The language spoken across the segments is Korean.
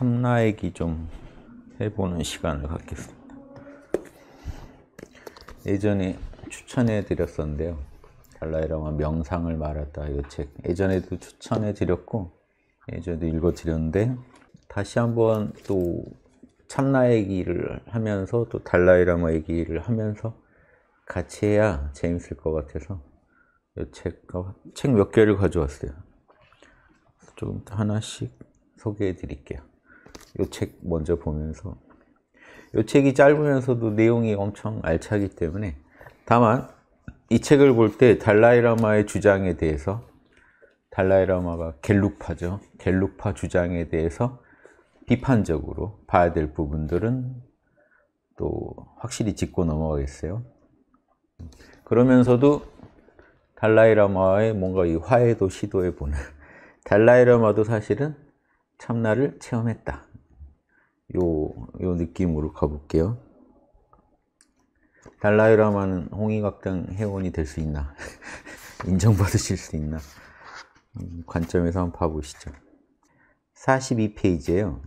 참나액이 좀 해보는 시간을 갖겠습니다. 예전에 추천해 드렸었는데요. 달라이라마 명상을 말했다 이책 예전에도 추천해 드렸고 예전에도 읽어 드렸는데 다시 한번 또 참나 얘기를 하면서 또 달라이라마 얘기를 하면서 같이 해야 재밌을 것 같아서 이책책몇 개를 가져왔어요. 조금 하나씩 소개해 드릴게요. 이책 먼저 보면서 이 책이 짧으면서도 내용이 엄청 알차기 때문에 다만 이 책을 볼 때 달라이라마의 주장에 대해서 달라이라마가 갤룩파죠. 갤룩파 주장에 대해서 비판적으로 봐야 될 부분들은 또 확실히 짚고 넘어가겠어요. 그러면서도 달라이라마의 뭔가 이 화해도 시도해 보는 달라이라마도 사실은 참나를 체험했다. 요, 요 느낌으로 가볼게요. 달라이라마는 홍익학당 회원이 될 수 있나? 인정받으실 수 있나? 음, 관점에서 한번 봐보시죠. 42페이지에요.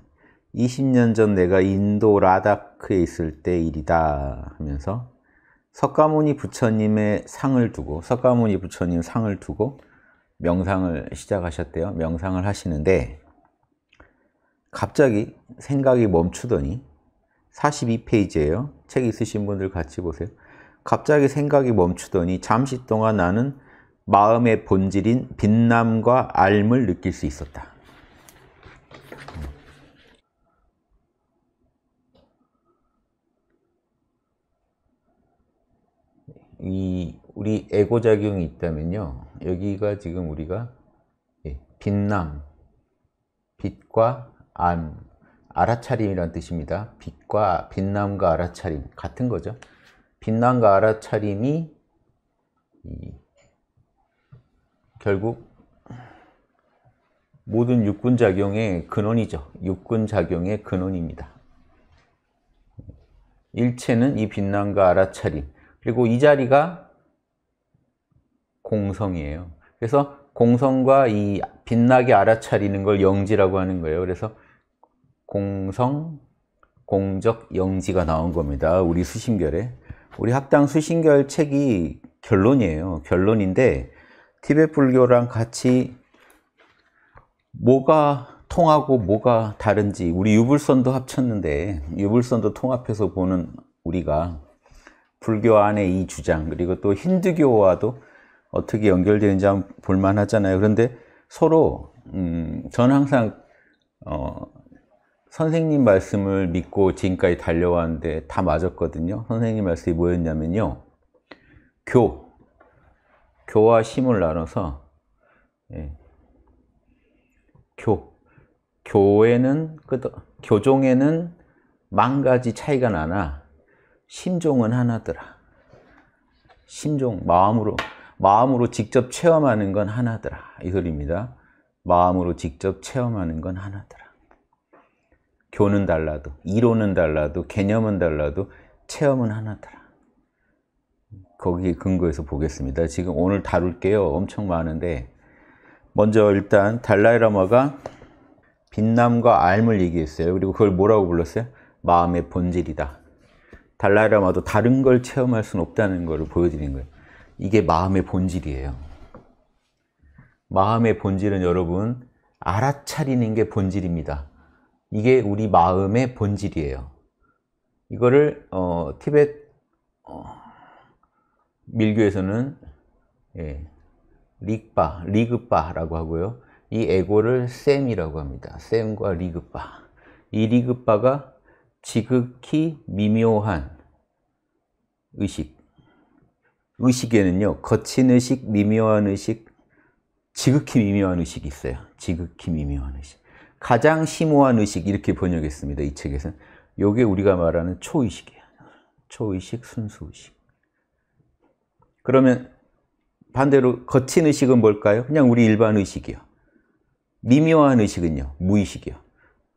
20년 전 내가 인도 라다크에 있을 때 일이다 하면서 석가모니 부처님의 상을 두고 석가모니 부처님 상을 두고 명상을 시작하셨대요. 명상을 하시는데 갑자기 생각이 멈추더니 42페이지예요. 책 있으신 분들 같이 보세요. 갑자기 생각이 멈추더니 잠시 동안 나는 마음의 본질인 빛남과 알을 느낄 수 있었다. 이 우리 에고작용이 있다면요. 여기가 지금 우리가 예, 빛남, 빛과 안, 알아차림이란 뜻입니다. 빛과 빛남과 알아차림 같은 거죠. 빛남과 알아차림이 결국 모든 육군작용의 근원이죠. 육군작용의 근원입니다. 일체는 이 빛남과 알아차림 그리고 이 자리가 공성이에요. 그래서 공성과 이 빛나게 알아차리는 걸 영지라고 하는 거예요. 그래서 공성, 공적, 영지가 나온 겁니다. 우리 수신결에. 우리 학당 수신결 책이 결론이에요. 결론인데 티벳 불교랑 같이 뭐가 통하고 뭐가 다른지 우리 유불선도 합쳤는데 유불선도 통합해서 보는 우리가 불교 안에이 주장 그리고 또 힌두교와도 어떻게 연결되는지 한번 볼만하잖아요. 그런데 서로 음, 저는 항상 어, 선생님 말씀을 믿고 지금까지 달려왔는데 다 맞았거든요. 선생님 말씀이 뭐였냐면요. 교, 교와 심을 나눠서 예. 교, 교에는 끄 교종에는 만 가지 차이가 나나 심종은 하나더라. 심종, 마음으로, 마음으로 직접 체험하는 건 하나더라. 이 소리입니다. 마음으로 직접 체험하는 건 하나더라. 교는 달라도, 이론은 달라도, 개념은 달라도 체험은 하나더라. 거기 근거해서 보겠습니다. 지금 오늘 다룰 게요. 엄청 많은데 먼저 일단 달라이라마가 빛남과 알을 얘기했어요. 그리고 그걸 뭐라고 불렀어요? 마음의 본질이다. 달라이라마도 다른 걸 체험할 수는 없다는 걸 보여드린 거예요. 이게 마음의 본질이에요. 마음의 본질은 여러분 알아차리는 게 본질입니다. 이게 우리 마음의 본질이에요. 이거를 어, 티벳 어, 밀교에서는 예, 릭바, 리그바라고 하고요. 이 에고를 셈이라고 합니다. 셈과 리그바. 이 리그바가 지극히 미묘한 의식. 의식에는요, 거친 의식, 미묘한 의식, 지극히 미묘한 의식이 있어요. 지극히 미묘한 의식. 가장 심오한 의식 이렇게 번역했습니다. 이 책에서는. 요게 우리가 말하는 초의식이에요. 초의식, 순수의식. 그러면 반대로 거친 의식은 뭘까요? 그냥 우리 일반 의식이요. 미묘한 의식은요. 무의식이요.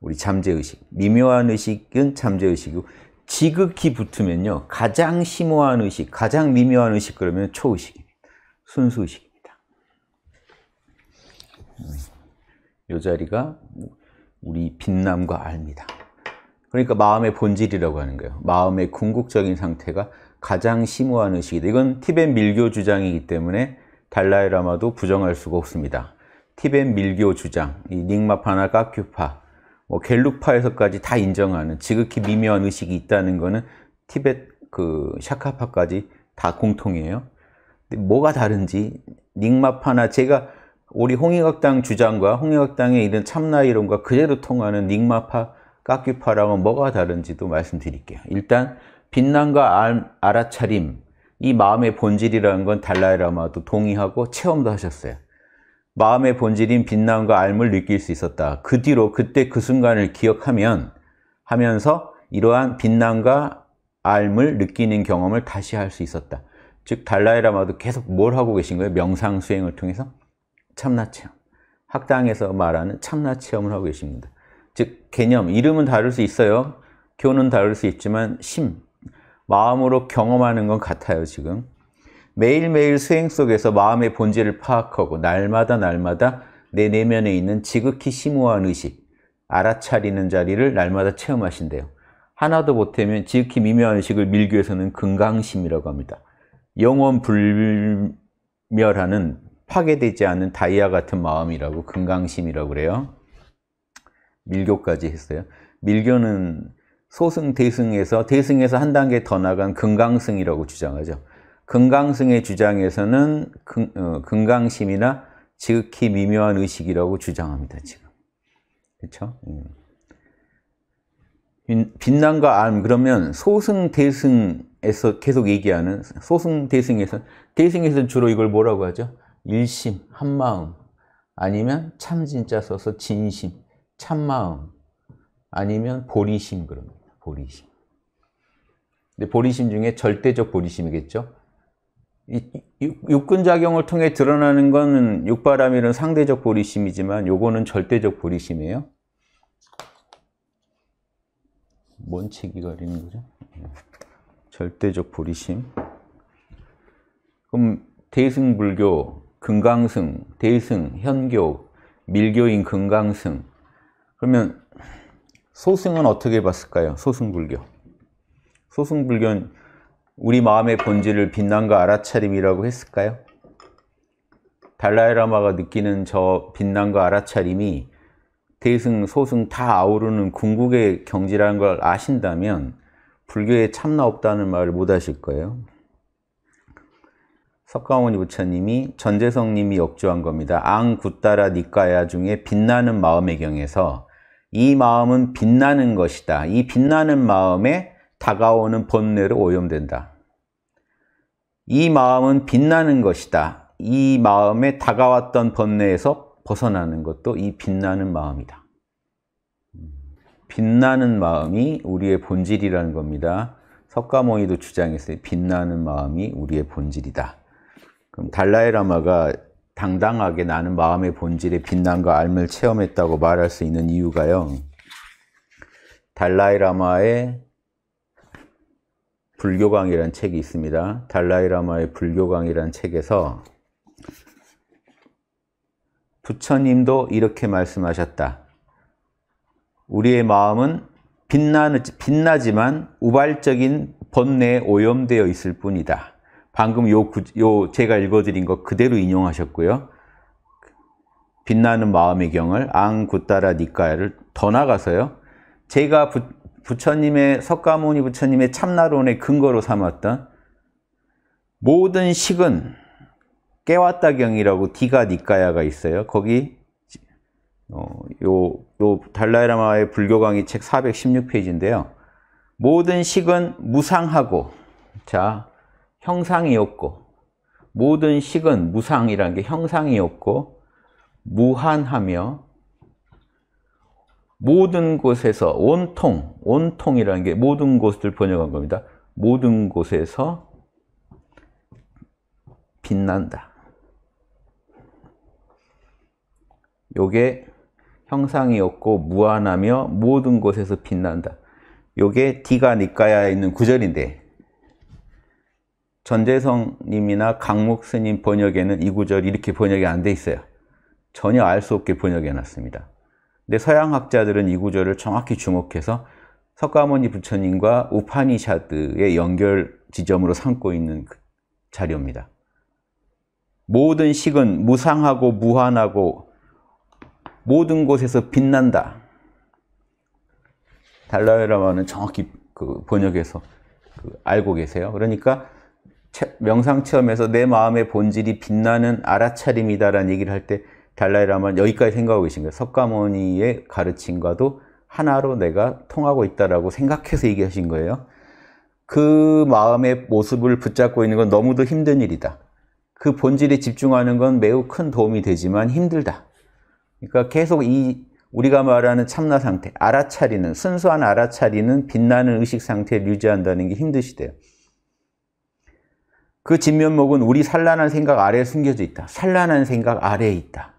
우리 잠재의식. 미묘한 의식은 잠재의식이고 지극히 붙으면요. 가장 심오한 의식, 가장 미묘한 의식 그러면 초의식입니다. 순수의식입니다. 이 음, 자리가 우리 빛남과 알미다. 그러니까 마음의 본질이라고 하는 거예요. 마음의 궁극적인 상태가 가장 심오한 의식이다. 이건 티벳 밀교 주장이기 때문에 달라이라마도 부정할 수가 없습니다. 티벳 밀교 주장, 이 닉마파나 까큐파, 뭐 갤룩파에서까지 다 인정하는 지극히 미묘한 의식이 있다는 거는 티벳 그 샤카파까지 다 공통이에요. 뭐가 다른지 닉마파나 제가 우리 홍익학당 주장과 홍익학당의 이런 참나이론과 그대로 통하는 닉마파, 깎기파랑은 뭐가 다른지도 말씀드릴게요. 일단 빛난과 알아차림, 이 마음의 본질이라는 건 달라이라마도 동의하고 체험도 하셨어요. 마음의 본질인 빛난과 알을 느낄 수 있었다. 그 뒤로 그때 그 순간을 기억하면 하면서 이러한 빛난과 알을 느끼는 경험을 다시 할 수 있었다. 즉 달라이라마도 계속 뭘 하고 계신 거예요? 명상 수행을 통해서? 참나체험, 학당에서 말하는 참나체험을 하고 계십니다. 즉 개념, 이름은 다를 수 있어요. 교는 다를 수 있지만 심, 마음으로 경험하는 건 같아요 지금. 매일매일 수행 속에서 마음의 본질을 파악하고 날마다 날마다 내 내면에 있는 지극히 심오한 의식, 알아차리는 자리를 날마다 체험하신대요. 하나도 못하면 지극히 미묘한 의식을 밀교에서는 금강심이라고 합니다. 영원 불멸하는 파괴되지 않은 다이아 같은 마음이라고 금강심이라고 그래요. 밀교까지 했어요. 밀교는 소승, 대승에서 대승에서 한 단계 더 나간 금강승이라고 주장하죠. 금강승의 주장에서는 금, 어, 금강심이나 지극히 미묘한 의식이라고 주장합니다. 지금 그렇죠? 음. 예. 빛난과 암 그러면 소승, 대승에서 계속 얘기하는 소승, 대승에서 대승에서 주로 이걸 뭐라고 하죠? 일심, 한마음 아니면 참 진짜 써서 진심, 참마음 아니면 보리심 그럽니다. 보리심. 근데 보리심 중에 절대적 보리심이겠죠. 육근작용을 통해 드러나는 것은 육바람이란 상대적 보리심이지만 요거는 절대적 보리심이에요. 뭔 책이 가리는 거죠? 절대적 보리심. 그럼 대승불교 금강승, 대승, 현교, 밀교인 금강승. 그러면 소승은 어떻게 봤을까요? 소승불교. 소승불교는 우리 마음의 본질을 빛난과 알아차림이라고 했을까요? 달라이라마가 느끼는 저 빛난과 알아차림이 대승, 소승 다 아우르는 궁극의 경지라는 걸 아신다면 불교에 참나 없다는 말을 못 하실 거예요. 석가모니 부처님이 전재성님이 역조한 겁니다. 앙 굿따라 니까야 중에 빛나는 마음의 경에서 이 마음은 빛나는 것이다. 이 빛나는 마음에 다가오는 번뇌로 오염된다. 이 마음은 빛나는 것이다. 이 마음에 다가왔던 번뇌에서 벗어나는 것도 이 빛나는 마음이다. 빛나는 마음이 우리의 본질이라는 겁니다. 석가모니도 주장했어요. 빛나는 마음이 우리의 본질이다. 그럼 달라이라마가 당당하게 나는 마음의 본질에 빛난과 ა 을 체험했다고 말할 수 있는 이유가요. 달라이라마의 불교강이라는 책이 있습니다. 달라이라마의 불교강이라는 책에서 부처님도 이렇게 말씀하셨다. 우리의 마음은 빛나, 빛나지만 우발적인 번뇌에 오염되어 있을 뿐이다. 방금 요, 요 제가 읽어드린 거 그대로 인용하셨고요. 빛나는 마음의 경을 앙 굿따라 니까야를 더 나가서요. 제가 부, 부처님의 석가모니 부처님의 참나론의 근거로 삼았던 모든 식은 깨왔다경이라고 디가 니까야가 있어요. 거기 어, 요, 요 달라이라마의 불교 강의 책 416페이지인데요. 모든 식은 무상하고 자 형상이었고 모든 식은 무상이라는 게 형상이었고 무한하며 모든 곳에서 온통, 온통이라는 게 모든 곳을 번역한 겁니다. 모든 곳에서 빛난다. 요게 형상이었고 무한하며 모든 곳에서 빛난다. 요게 디가 니까야에 있는 구절인데 전재성님이나 강목스님 번역에는 이 구절 이렇게 이 번역이 안 돼 있어요. 전혀 알 수 없게 번역해 놨습니다. 근데 서양 학자들은 이 구절을 정확히 주목해서 석가모니 부처님과 우파니샤드의 연결 지점으로 삼고 있는 그 자료입니다. 모든 식은 무상하고 무한하고 모든 곳에서 빛난다. 달라이라마는 정확히 그 번역해서 그 알고 계세요. 그러니까 명상 체험에서 내 마음의 본질이 빛나는 알아차림이다라는 얘기를 할 때달라이라마 여기까지 생각하고 계신 거예요. 석가모니의 가르침과도 하나로 내가 통하고 있다라고 생각해서 얘기하신 거예요. 그 마음의 모습을 붙잡고 있는 건 너무도 힘든 일이다. 그 본질에 집중하는 건 매우 큰 도움이 되지만 힘들다. 그러니까 계속 이 우리가 말하는 참나 상태, 알아차리는, 순수한 알아차리는 빛나는 의식 상태를 유지한다는 게 힘드시대요. 그 진면목은 우리 산란한 생각 아래에 숨겨져 있다. 산란한 생각 아래에 있다.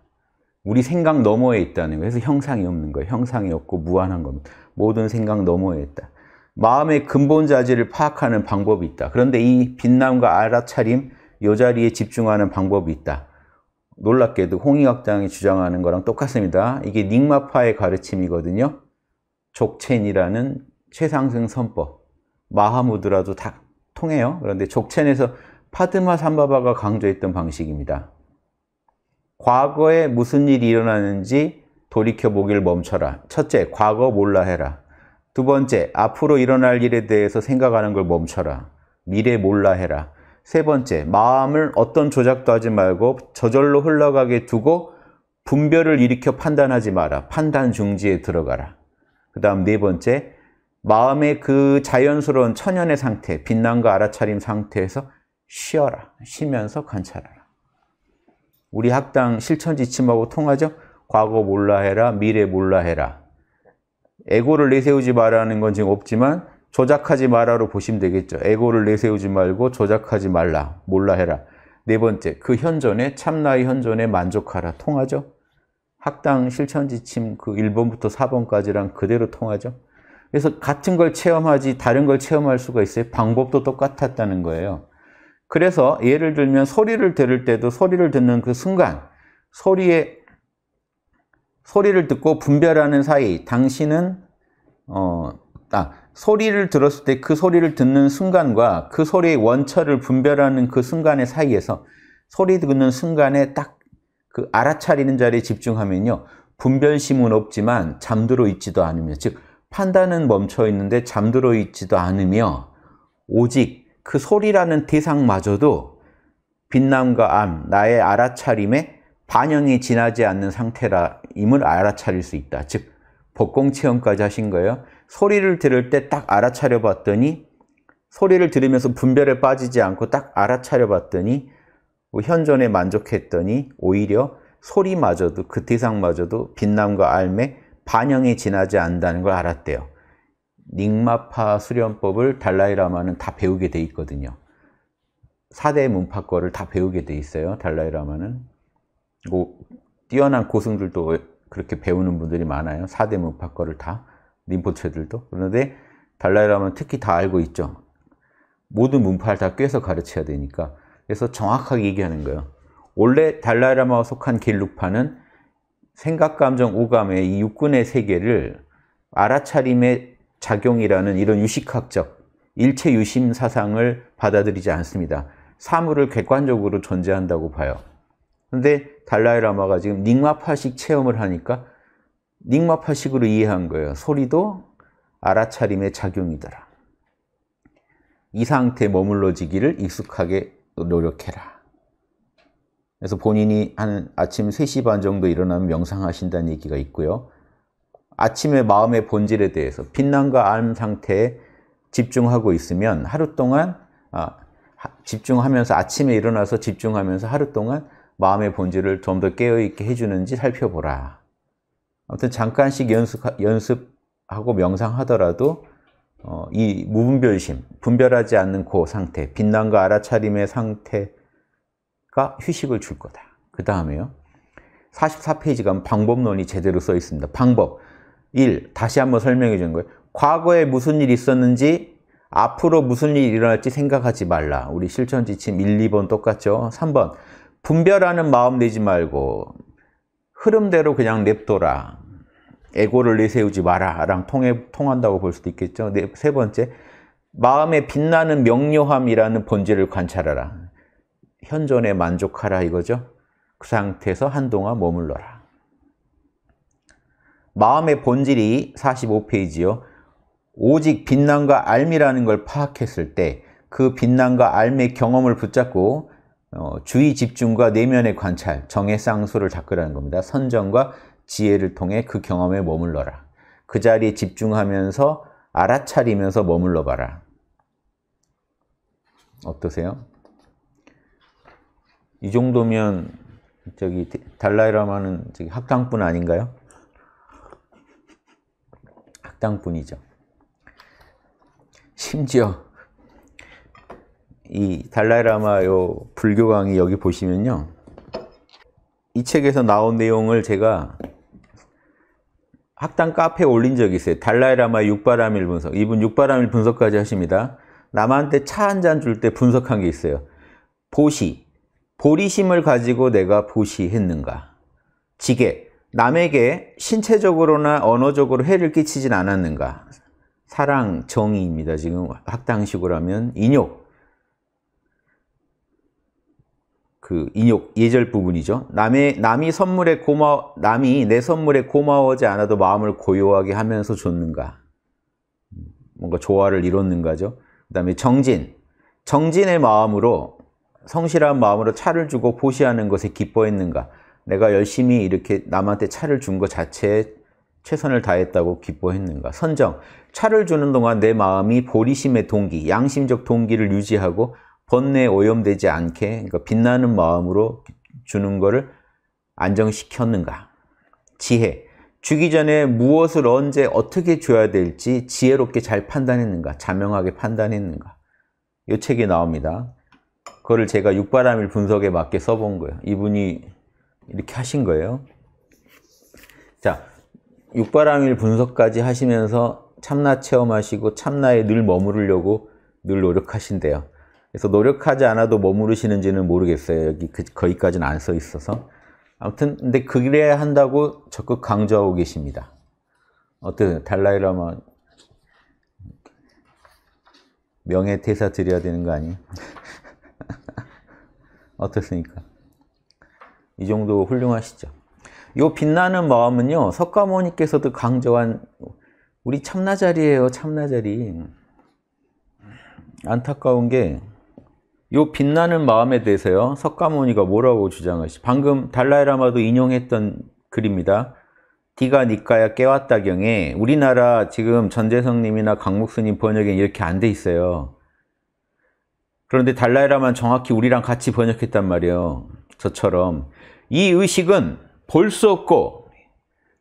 우리 생각 너머에 있다는 거예요. 그래서 형상이 없는 거예요. 형상이 없고 무한한 겁니다. 모든 생각 너머에 있다. 마음의 근본 자질을 파악하는 방법이 있다. 그런데 이 빛남과 알아차림, 요 자리에 집중하는 방법이 있다. 놀랍게도 홍익학당이 주장하는 거랑 똑같습니다. 이게 닉마파의 가르침이거든요. 족첸이라는 최상승 선법, 마하무드라도 다 통해요. 그런데 족첸에서 파드마 삼바바가 강조했던 방식입니다. 과거에 무슨 일이 일어나는지 돌이켜보길 멈춰라. 첫째, 과거 몰라 해라. 두 번째, 앞으로 일어날 일에 대해서 생각하는 걸 멈춰라. 미래 몰라 해라. 세 번째, 마음을 어떤 조작도 하지 말고 저절로 흘러가게 두고 분별을 일으켜 판단하지 마라. 판단 중지에 들어가라. 그 다음 네 번째, 마음의 그 자연스러운 천연의 상태, 빛난과 알아차림 상태에서 쉬어라. 쉬면서 관찰하라. 우리 학당 실천 지침하고 통하죠? 과거 몰라 해라, 미래 몰라 해라. 에고를 내세우지 말라는 건 지금 없지만 조작하지 말아로 보시면 되겠죠. 에고를 내세우지 말고 조작하지 말라, 몰라 해라. 네 번째, 그 현존에, 참나의 현존에 만족하라. 통하죠? 학당 실천 지침 그 1번부터 4번까지랑 그대로 통하죠? 그래서 같은 걸 체험하지 다른 걸 체험할 수가 있어요. 방법도 똑같았다는 거예요. 그래서 예를 들면 소리를 들을 때도 소리를 듣는 그 순간 소리에 소리를 듣고 분별하는 사이 당신은 어, 아, 소리를 들었을 때 그 소리를 듣는 순간과 그 소리의 원처를 분별하는 그 순간의 사이에서 소리 듣는 순간에 딱 그 알아차리는 자리에 집중하면요. 분별심은 없지만 잠들어 있지도 않으며 즉 판단은 멈춰 있는데 잠들어 있지도 않으며 오직 그 소리라는 대상마저도 빛남과 암, 나의 알아차림에 반영이 지나지 않는 상태라임을 알아차릴 수 있다. 즉, 복공 체험까지 하신 거예요. 소리를 들을 때 딱 알아차려 봤더니 소리를 들으면서 분별에 빠지지 않고 딱 알아차려 봤더니 뭐 현존에 만족했더니 오히려 소리마저도 그 대상마저도 빛남과 알매 반영이 지나지 않는다는 걸 알았대요. 닉마파 수련법을 달라이라마는 다 배우게 돼 있거든요. 4대 문파거를 다 배우게 돼 있어요. 달라이라마는. 고, 뛰어난 고승들도 그렇게 배우는 분들이 많아요. 4대 문파거를 다. 림포체들도. 그런데 달라이라마는 특히 다 알고 있죠. 모든 문파를 다 꿰서 가르쳐야 되니까. 그래서 정확하게 얘기하는 거예요. 원래 달라이라마와 속한 길루파는 생각, 감정, 오감의 이 육군의 세계를 알아차림의 작용이라는 이런 유식학적 일체 유심 사상을 받아들이지 않습니다. 사물을 객관적으로 존재한다고 봐요. 근데 달라이라마가 지금 닉마파식 체험을 하니까 닉마파식으로 이해한 거예요. 소리도 알아차림의 작용이더라. 이 상태에 머물러지기를 익숙하게 노력해라. 그래서 본인이 한 아침 3시 반 정도 일어나면 명상하신다는 얘기가 있고요. 아침에 마음의 본질에 대해서 빛난과 암 상태에 집중하고 있으면 하루 동안 아, 집중하면서 아침에 일어나서 집중하면서 하루 동안 마음의 본질을 좀 더 깨어있게 해주는지 살펴보라. 아무튼 잠깐씩 연습, 연습하고 명상하더라도 어, 이 무분별심, 분별하지 않는 그 상태, 빛난과 알아차림의 상태가 휴식을 줄 거다. 그 다음에요. 44페이지 가면 방법론이 제대로 써 있습니다. 방법. 1. 다시 한번 설명해 준 거예요. 과거에 무슨 일이 있었는지 앞으로 무슨 일이 일어날지 생각하지 말라. 우리 실천 지침 1, 2번 똑같죠? 3번 분별하는 마음 내지 말고 흐름대로 그냥 냅둬라. 에고를 내세우지 마라. 랑 통해, 통한다고 볼 수도 있겠죠? 네, 세 번째 마음에 빛나는 명료함이라는 본질을 관찰하라. 현존에 만족하라 이거죠? 그 상태에서 한동안 머물러라. 마음의 본질이 45페이지요. 오직 빛난과 알미라는 걸 파악했을 때 그 빛난과 알미의 경험을 붙잡고 어, 주의 집중과 내면의 관찰, 정의 쌍수를 닦으라는 겁니다. 선정과 지혜를 통해 그 경험에 머물러라. 그 자리에 집중하면서 알아차리면서 머물러 봐라. 어떠세요? 이 정도면 저기 달라이라마는 저기 학당뿐 아닌가요? 악당뿐이죠. 심지어 이 달라이라마 요 불교 강의 여기 보시면요. 이 책에서 나온 내용을 제가 학당 카페에 올린 적이 있어요. 달라이라마 육바라밀 분석. 이분 육바라밀 분석까지 하십니다. 남한테 차 한잔 줄 때 분석한 게 있어요. 보시. 보리심을 가지고 내가 보시했는가. 지게. 남에게 신체적으로나 언어적으로 해를 끼치진 않았는가? 사랑, 정의입니다. 지금 학당식으로 하면 인욕. 그 인욕 예절 부분이죠. 남의 남이 선물에 고마 남이 내 선물에 고마워하지 않아도 마음을 고요하게 하면서 줬는가. 뭔가 조화를 이뤘는가죠. 그다음에 정진. 정진의 마음으로 성실한 마음으로 차를 주고 보시하는 것에 기뻐했는가. 내가 열심히 이렇게 남한테 차를 준 것 자체에 최선을 다했다고 기뻐했는가? 선정. 차를 주는 동안 내 마음이 보리심의 동기, 양심적 동기를 유지하고 번뇌에 오염되지 않게 그러니까 빛나는 마음으로 주는 것을 안정시켰는가? 지혜. 주기 전에 무엇을 언제 어떻게 줘야 될지 지혜롭게 잘 판단했는가? 자명하게 판단했는가? 이 책이 나옵니다. 그거를 제가 육바람일 분석에 맞게 써본 거예요. 이분이 이렇게 하신 거예요. 자, 육바람일 분석까지 하시면서 참나 체험하시고 참나에 늘 머무르려고 늘 노력하신대요. 그래서 노력하지 않아도 머무르시는지는 모르겠어요. 여기 그, 거기까지는 안 써 있어서. 아무튼 근데 그래야 한다고 적극 강조하고 계십니다. 어떤 달라이라마 명예 퇴사 드려야 되는 거 아니에요? 어떻습니까? 이 정도 훌륭하시죠. 이 빛나는 마음은요. 석가모니께서도 강조한 우리 참나자리예요. 참나자리. 안타까운 게이 빛나는 마음에 대해서요. 석가모니가 뭐라고 주장하시? 방금 달라이라마도 인용했던 글입니다. 디가 니까야 깨왔다 경에 우리나라 지금 전재성님이나 강목수님 번역에 이렇게 안 돼 있어요. 그런데 달라이라만 정확히 우리랑 같이 번역했단 말이에요. 저처럼 이 의식은 볼 수 없고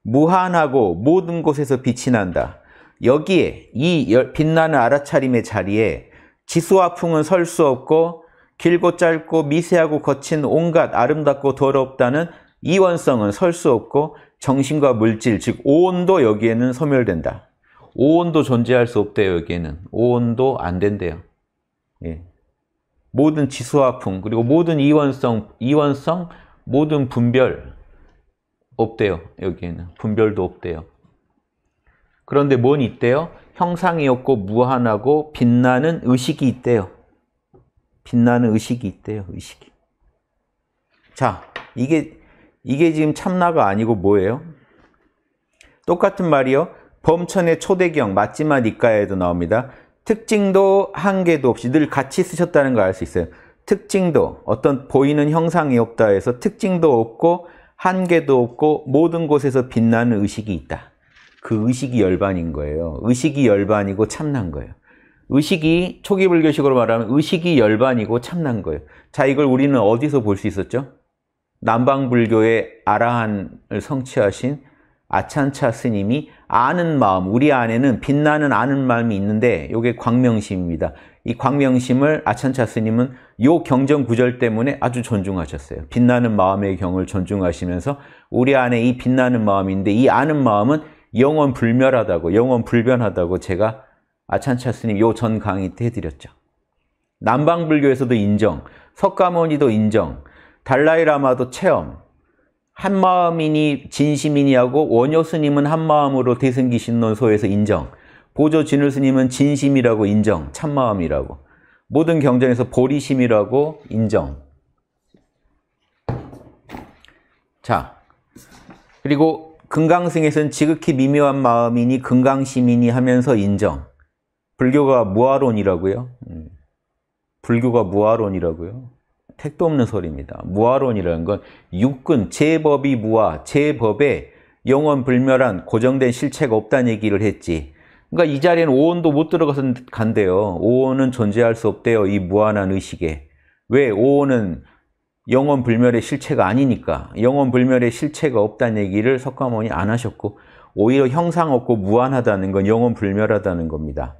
무한하고 모든 곳에서 빛이 난다. 여기에 이 빛나는 알아차림의 자리에 지수와 풍은 설 수 없고 길고 짧고 미세하고 거친 온갖 아름답고 더럽다는 이원성은 설 수 없고 정신과 물질 즉 오온도 여기에는 소멸된다. 오온도 존재할 수 없대요 여기에는 오온도 안 된대요. 예. 모든 지수화풍 그리고 모든 이원성 이원성 모든 분별 없대요 여기에는 분별도 없대요 그런데 뭔 있대요 형상이 없고 무한하고 빛나는 의식이 있대요 빛나는 의식이 있대요 의식이 자 이게 이게 지금 참나가 아니고 뭐예요 똑같은 말이요 범천의 초대경 맞지만 이가에도 나옵니다 특징도 한계도 없이 늘 같이 쓰셨다는 걸 알 수 있어요. 특징도 어떤 보이는 형상이 없다 해서 특징도 없고 한계도 없고 모든 곳에서 빛나는 의식이 있다. 그 의식이 열반인 거예요. 의식이 열반이고 참난 거예요. 의식이 초기 불교식으로 말하면 의식이 열반이고 참난 거예요. 자 이걸 우리는 어디서 볼 수 있었죠? 남방불교의 아라한을 성취하신 아찬차 스님이 아는 마음, 우리 안에는 빛나는 아는 마음이 있는데 이게 광명심입니다. 이 광명심을 아찬차 스님은 요 경전 구절 때문에 아주 존중하셨어요. 빛나는 마음의 경을 존중하시면서 우리 안에 이 빛나는 마음인데 이 아는 마음은 영원 불멸하다고, 영원 불변하다고 제가 아찬차 스님 요 전 강의 때 해드렸죠. 남방불교에서도 인정, 석가모니도 인정, 달라이라마도 체험, 한마음이니 진심이니 하고 원효 스님은 한마음으로 대승기신론소에서 인정 보조 진울 스님은 진심이라고 인정 참마음이라고 모든 경전에서 보리심이라고 인정 자 그리고 금강승에서는 지극히 미묘한 마음이니 금강심이니 하면서 인정 불교가 무아론이라고요 음. 불교가 무아론이라고요 택도 없는 소리입니다. 무아론이라는 건육군 제법이 무아, 제법에 영원 불멸한 고정된 실체가 없다는 얘기를 했지. 그러니까 이 자리에는 오온도 못 들어가서 간대요. 오온은 존재할 수 없대요. 이 무한한 의식에. 왜? 오온은 영원 불멸의 실체가 아니니까. 영원 불멸의 실체가 없다는 얘기를 석가모니 안 하셨고 오히려 형상 없고 무한하다는 건 영원 불멸하다는 겁니다.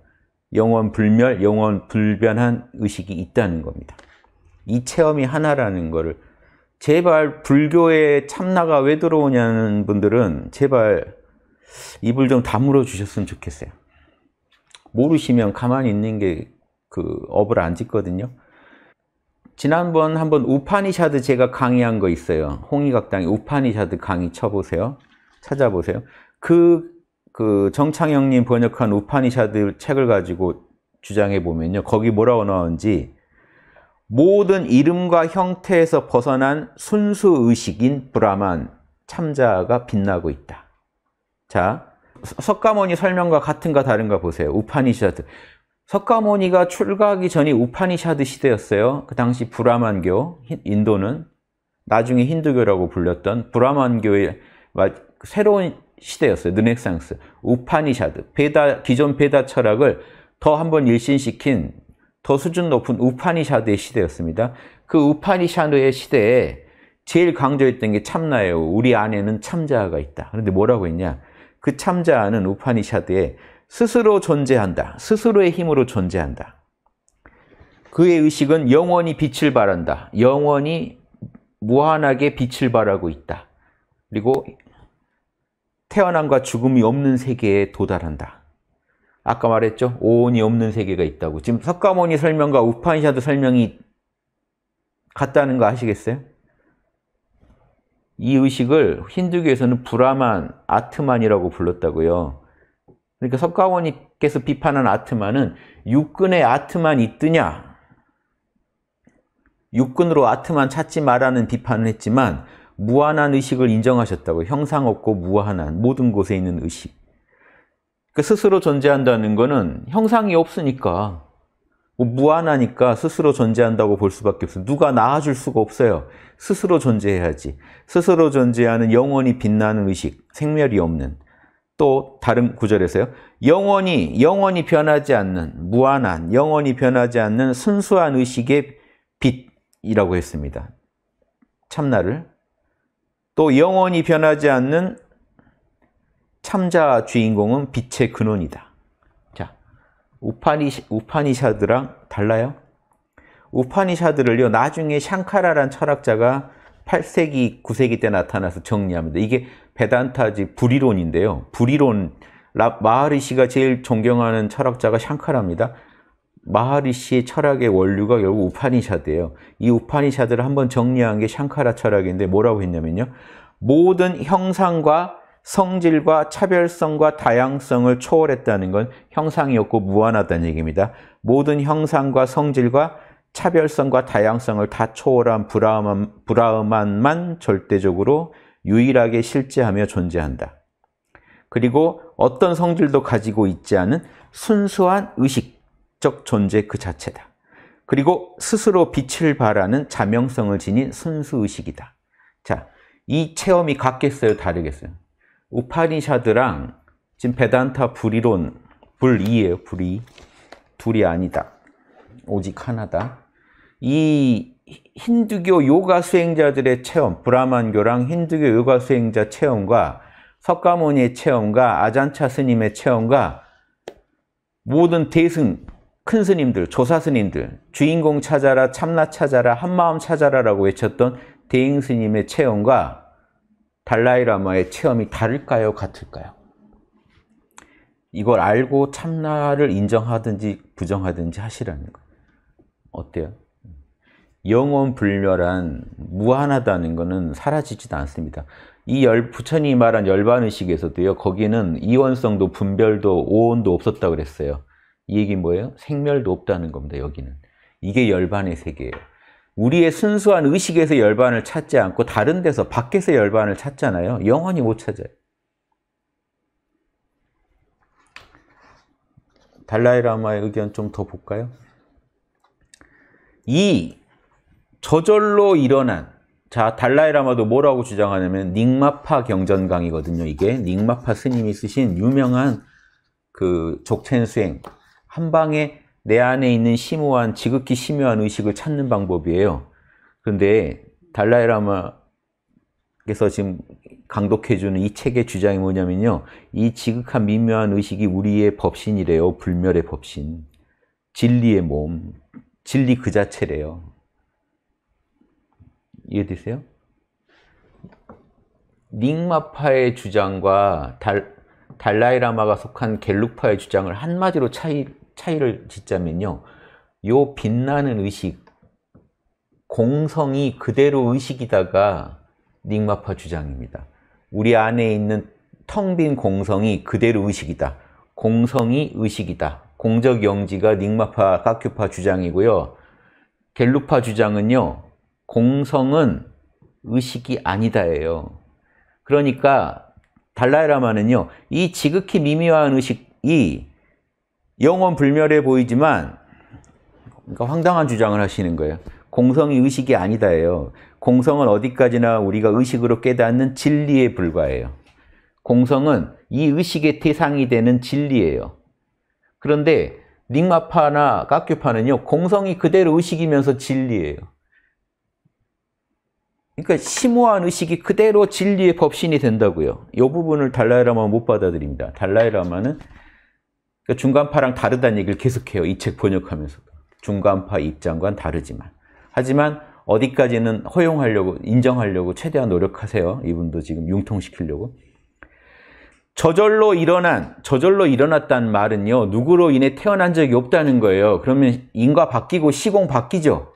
영원 불멸, 영원 불변한 의식이 있다는 겁니다. 이 체험이 하나라는 거를 제발 불교에 참나가 왜 들어오냐는 분들은 제발 입을 좀 다물어 주셨으면 좋겠어요. 모르시면 가만히 있는 게 그 업을 안 짓거든요. 지난번 한번 우파니샤드 제가 강의한 거 있어요. 홍의각당의 우파니샤드 강의 쳐보세요. 찾아보세요. 그, 그 정창영님 번역한 우파니샤드 책을 가지고 주장해 보면요. 거기 뭐라고 나오는지 모든 이름과 형태에서 벗어난 순수 의식인 브라만 참자가 빛나고 있다. 자, 석가모니 설명과 같은가 다른가 보세요. 우파니샤드. 석가모니가 출가하기 전이 우파니샤드 시대였어요. 그 당시 브라만교, 인도는 나중에 힌두교라고 불렸던 브라만교의 그 새로운 시대였어요. 느넥상스. 우파니샤드. 베다, 기존 베다 철학을 더 한번 일신시킨 더 수준 높은 우파니샤드의 시대였습니다. 그 우파니샤드의 시대에 제일 강조했던 게 참나예요. 우리 안에는 참자아가 있다. 그런데 뭐라고 했냐? 그 참자아는 우파니샤드에 스스로 존재한다. 스스로의 힘으로 존재한다. 그의 의식은 영원히 빛을 발한다. 영원히 무한하게 빛을 발하고 있다. 그리고 태어남과 죽음이 없는 세계에 도달한다. 아까 말했죠? 오온이 없는 세계가 있다고. 지금 석가모니 설명과 우파니샤드 설명이 같다는 거 아시겠어요? 이 의식을 힌두교에서는 브라만, 아트만이라고 불렀다고요. 그러니까 석가모니께서 비판한 아트만은 육근의 아트만 있드냐? 육근으로 아트만 찾지 말라는 비판을 했지만 무한한 의식을 인정하셨다고 형상 없고 무한한 모든 곳에 있는 의식. 그 스스로 존재한다는 거는 형상이 없으니까 뭐 무한하니까 스스로 존재한다고 볼 수밖에 없어요. 누가 나아줄 수가 없어요. 스스로 존재해야지. 스스로 존재하는 영원히 빛나는 의식, 생멸이 없는 또 다른 구절에서요. 영원히 영원히 변하지 않는 무한한 영원히 변하지 않는 순수한 의식의 빛이라고 했습니다. 참나를 또 영원히 변하지 않는 참자 주인공은 빛의 근원이다. 자, 우파니, 우파니샤드랑 달라요? 우파니샤드를요, 나중에 샹카라란 철학자가 8세기, 9세기 때 나타나서 정리합니다. 이게 베단타지 불이론인데요. 불이론, 마하리시가 제일 존경하는 철학자가 샹카라입니다. 마하리시의 철학의 원류가 결국 우파니샤드예요. 이 우파니샤드를 한번 정리한 게 샹카라 철학인데 뭐라고 했냐면요. 모든 형상과 성질과 차별성과 다양성을 초월했다는 건 형상이 없고 무한하다는 얘기입니다. 모든 형상과 성질과 차별성과 다양성을 다 초월한 브라흐만, 브라만만 절대적으로 유일하게 실제하며 존재한다. 그리고 어떤 성질도 가지고 있지 않은 순수한 의식적 존재 그 자체다. 그리고 스스로 빛을 발하는 자명성을 지닌 순수 의식이다. 자, 이 체험이 같겠어요? 다르겠어요? 우파니샤드랑 지금 베단타 불이론 불이에요 불이 둘이 아니다 오직 하나다 이 힌두교 요가 수행자들의 체험 브라만교랑 힌두교 요가 수행자 체험과 석가모니의 체험과 아잔차 스님의 체험과 모든 대승 큰 스님들, 조사 스님들, 주인공 찾아라, 참나 찾아라, 한마음 찾아라라고 외쳤던 대행 스님의 체험과 달라이라마의 체험이 다를까요? 같을까요? 이걸 알고 참나를 인정하든지 부정하든지 하시라는 거예요. 어때요? 영원 불멸한 무한하다는 것은 사라지지 않습니다. 이 열, 부처님이 말한 열반의식에서도요. 거기는 이원성도 분별도 오온도 없었다고 그랬어요. 이 얘기 뭐예요? 생멸도 없다는 겁니다. 여기는. 이게 열반의 세계예요. 우리의 순수한 의식에서 열반을 찾지 않고 다른 데서 밖에서 열반을 찾잖아요. 영원히 못 찾아요. 달라이라마의 의견 좀 더 볼까요? 이 저절로 일어난 자 달라이라마도 뭐라고 주장하냐면 닉마파 경전강이거든요. 이게 닉마파 스님이 쓰신 유명한 그 족첸수행 한 방에 내 안에 있는 심오한 지극히 심오한 의식을 찾는 방법이에요. 그런데 달라이라마께서 지금 강독해주는 이 책의 주장이 뭐냐면요. 이 지극한 미묘한 의식이 우리의 법신이래요. 불멸의 법신. 진리의 몸. 진리 그 자체래요. 이해되세요? 닝마파의 주장과 달, 달라이라마가 속한 갤룩파의 주장을 한마디로 차이, 차이를 짓자면요. 요 빛나는 의식, 공성이 그대로 의식이다가 닉마파 주장입니다. 우리 안에 있는 텅 빈 공성이 그대로 의식이다. 공성이 의식이다. 공적 영지가 닉마파, 까큐파 주장이고요. 갤루파 주장은요. 공성은 의식이 아니다예요. 그러니까 달라이라마는요. 이 지극히 미미한 의식이 영원 불멸해 보이지만 그러니까 황당한 주장을 하시는 거예요. 공성이 의식이 아니다예요. 공성은 어디까지나 우리가 의식으로 깨닫는 진리에 불과해요. 공성은 이 의식의 대상이 되는 진리예요. 그런데 닉마파나 깍규파는요. 공성이 그대로 의식이면서 진리예요. 그러니까 심오한 의식이 그대로 진리의 법신이 된다고요. 이 부분을 달라이라마는 못 받아들입니다. 달라이라마는 그러니까 중간파랑 다르다는 얘기를 계속해요. 이 책 번역하면서 중간파 입장과는 다르지만 하지만 어디까지는 허용하려고 인정하려고 최대한 노력하세요. 이분도 지금 융통시키려고. 저절로 일어난, 저절로 일어났다는 말은요, 누구로 인해 태어난 적이 없다는 거예요. 그러면 인과 바뀌고 시공 바뀌죠.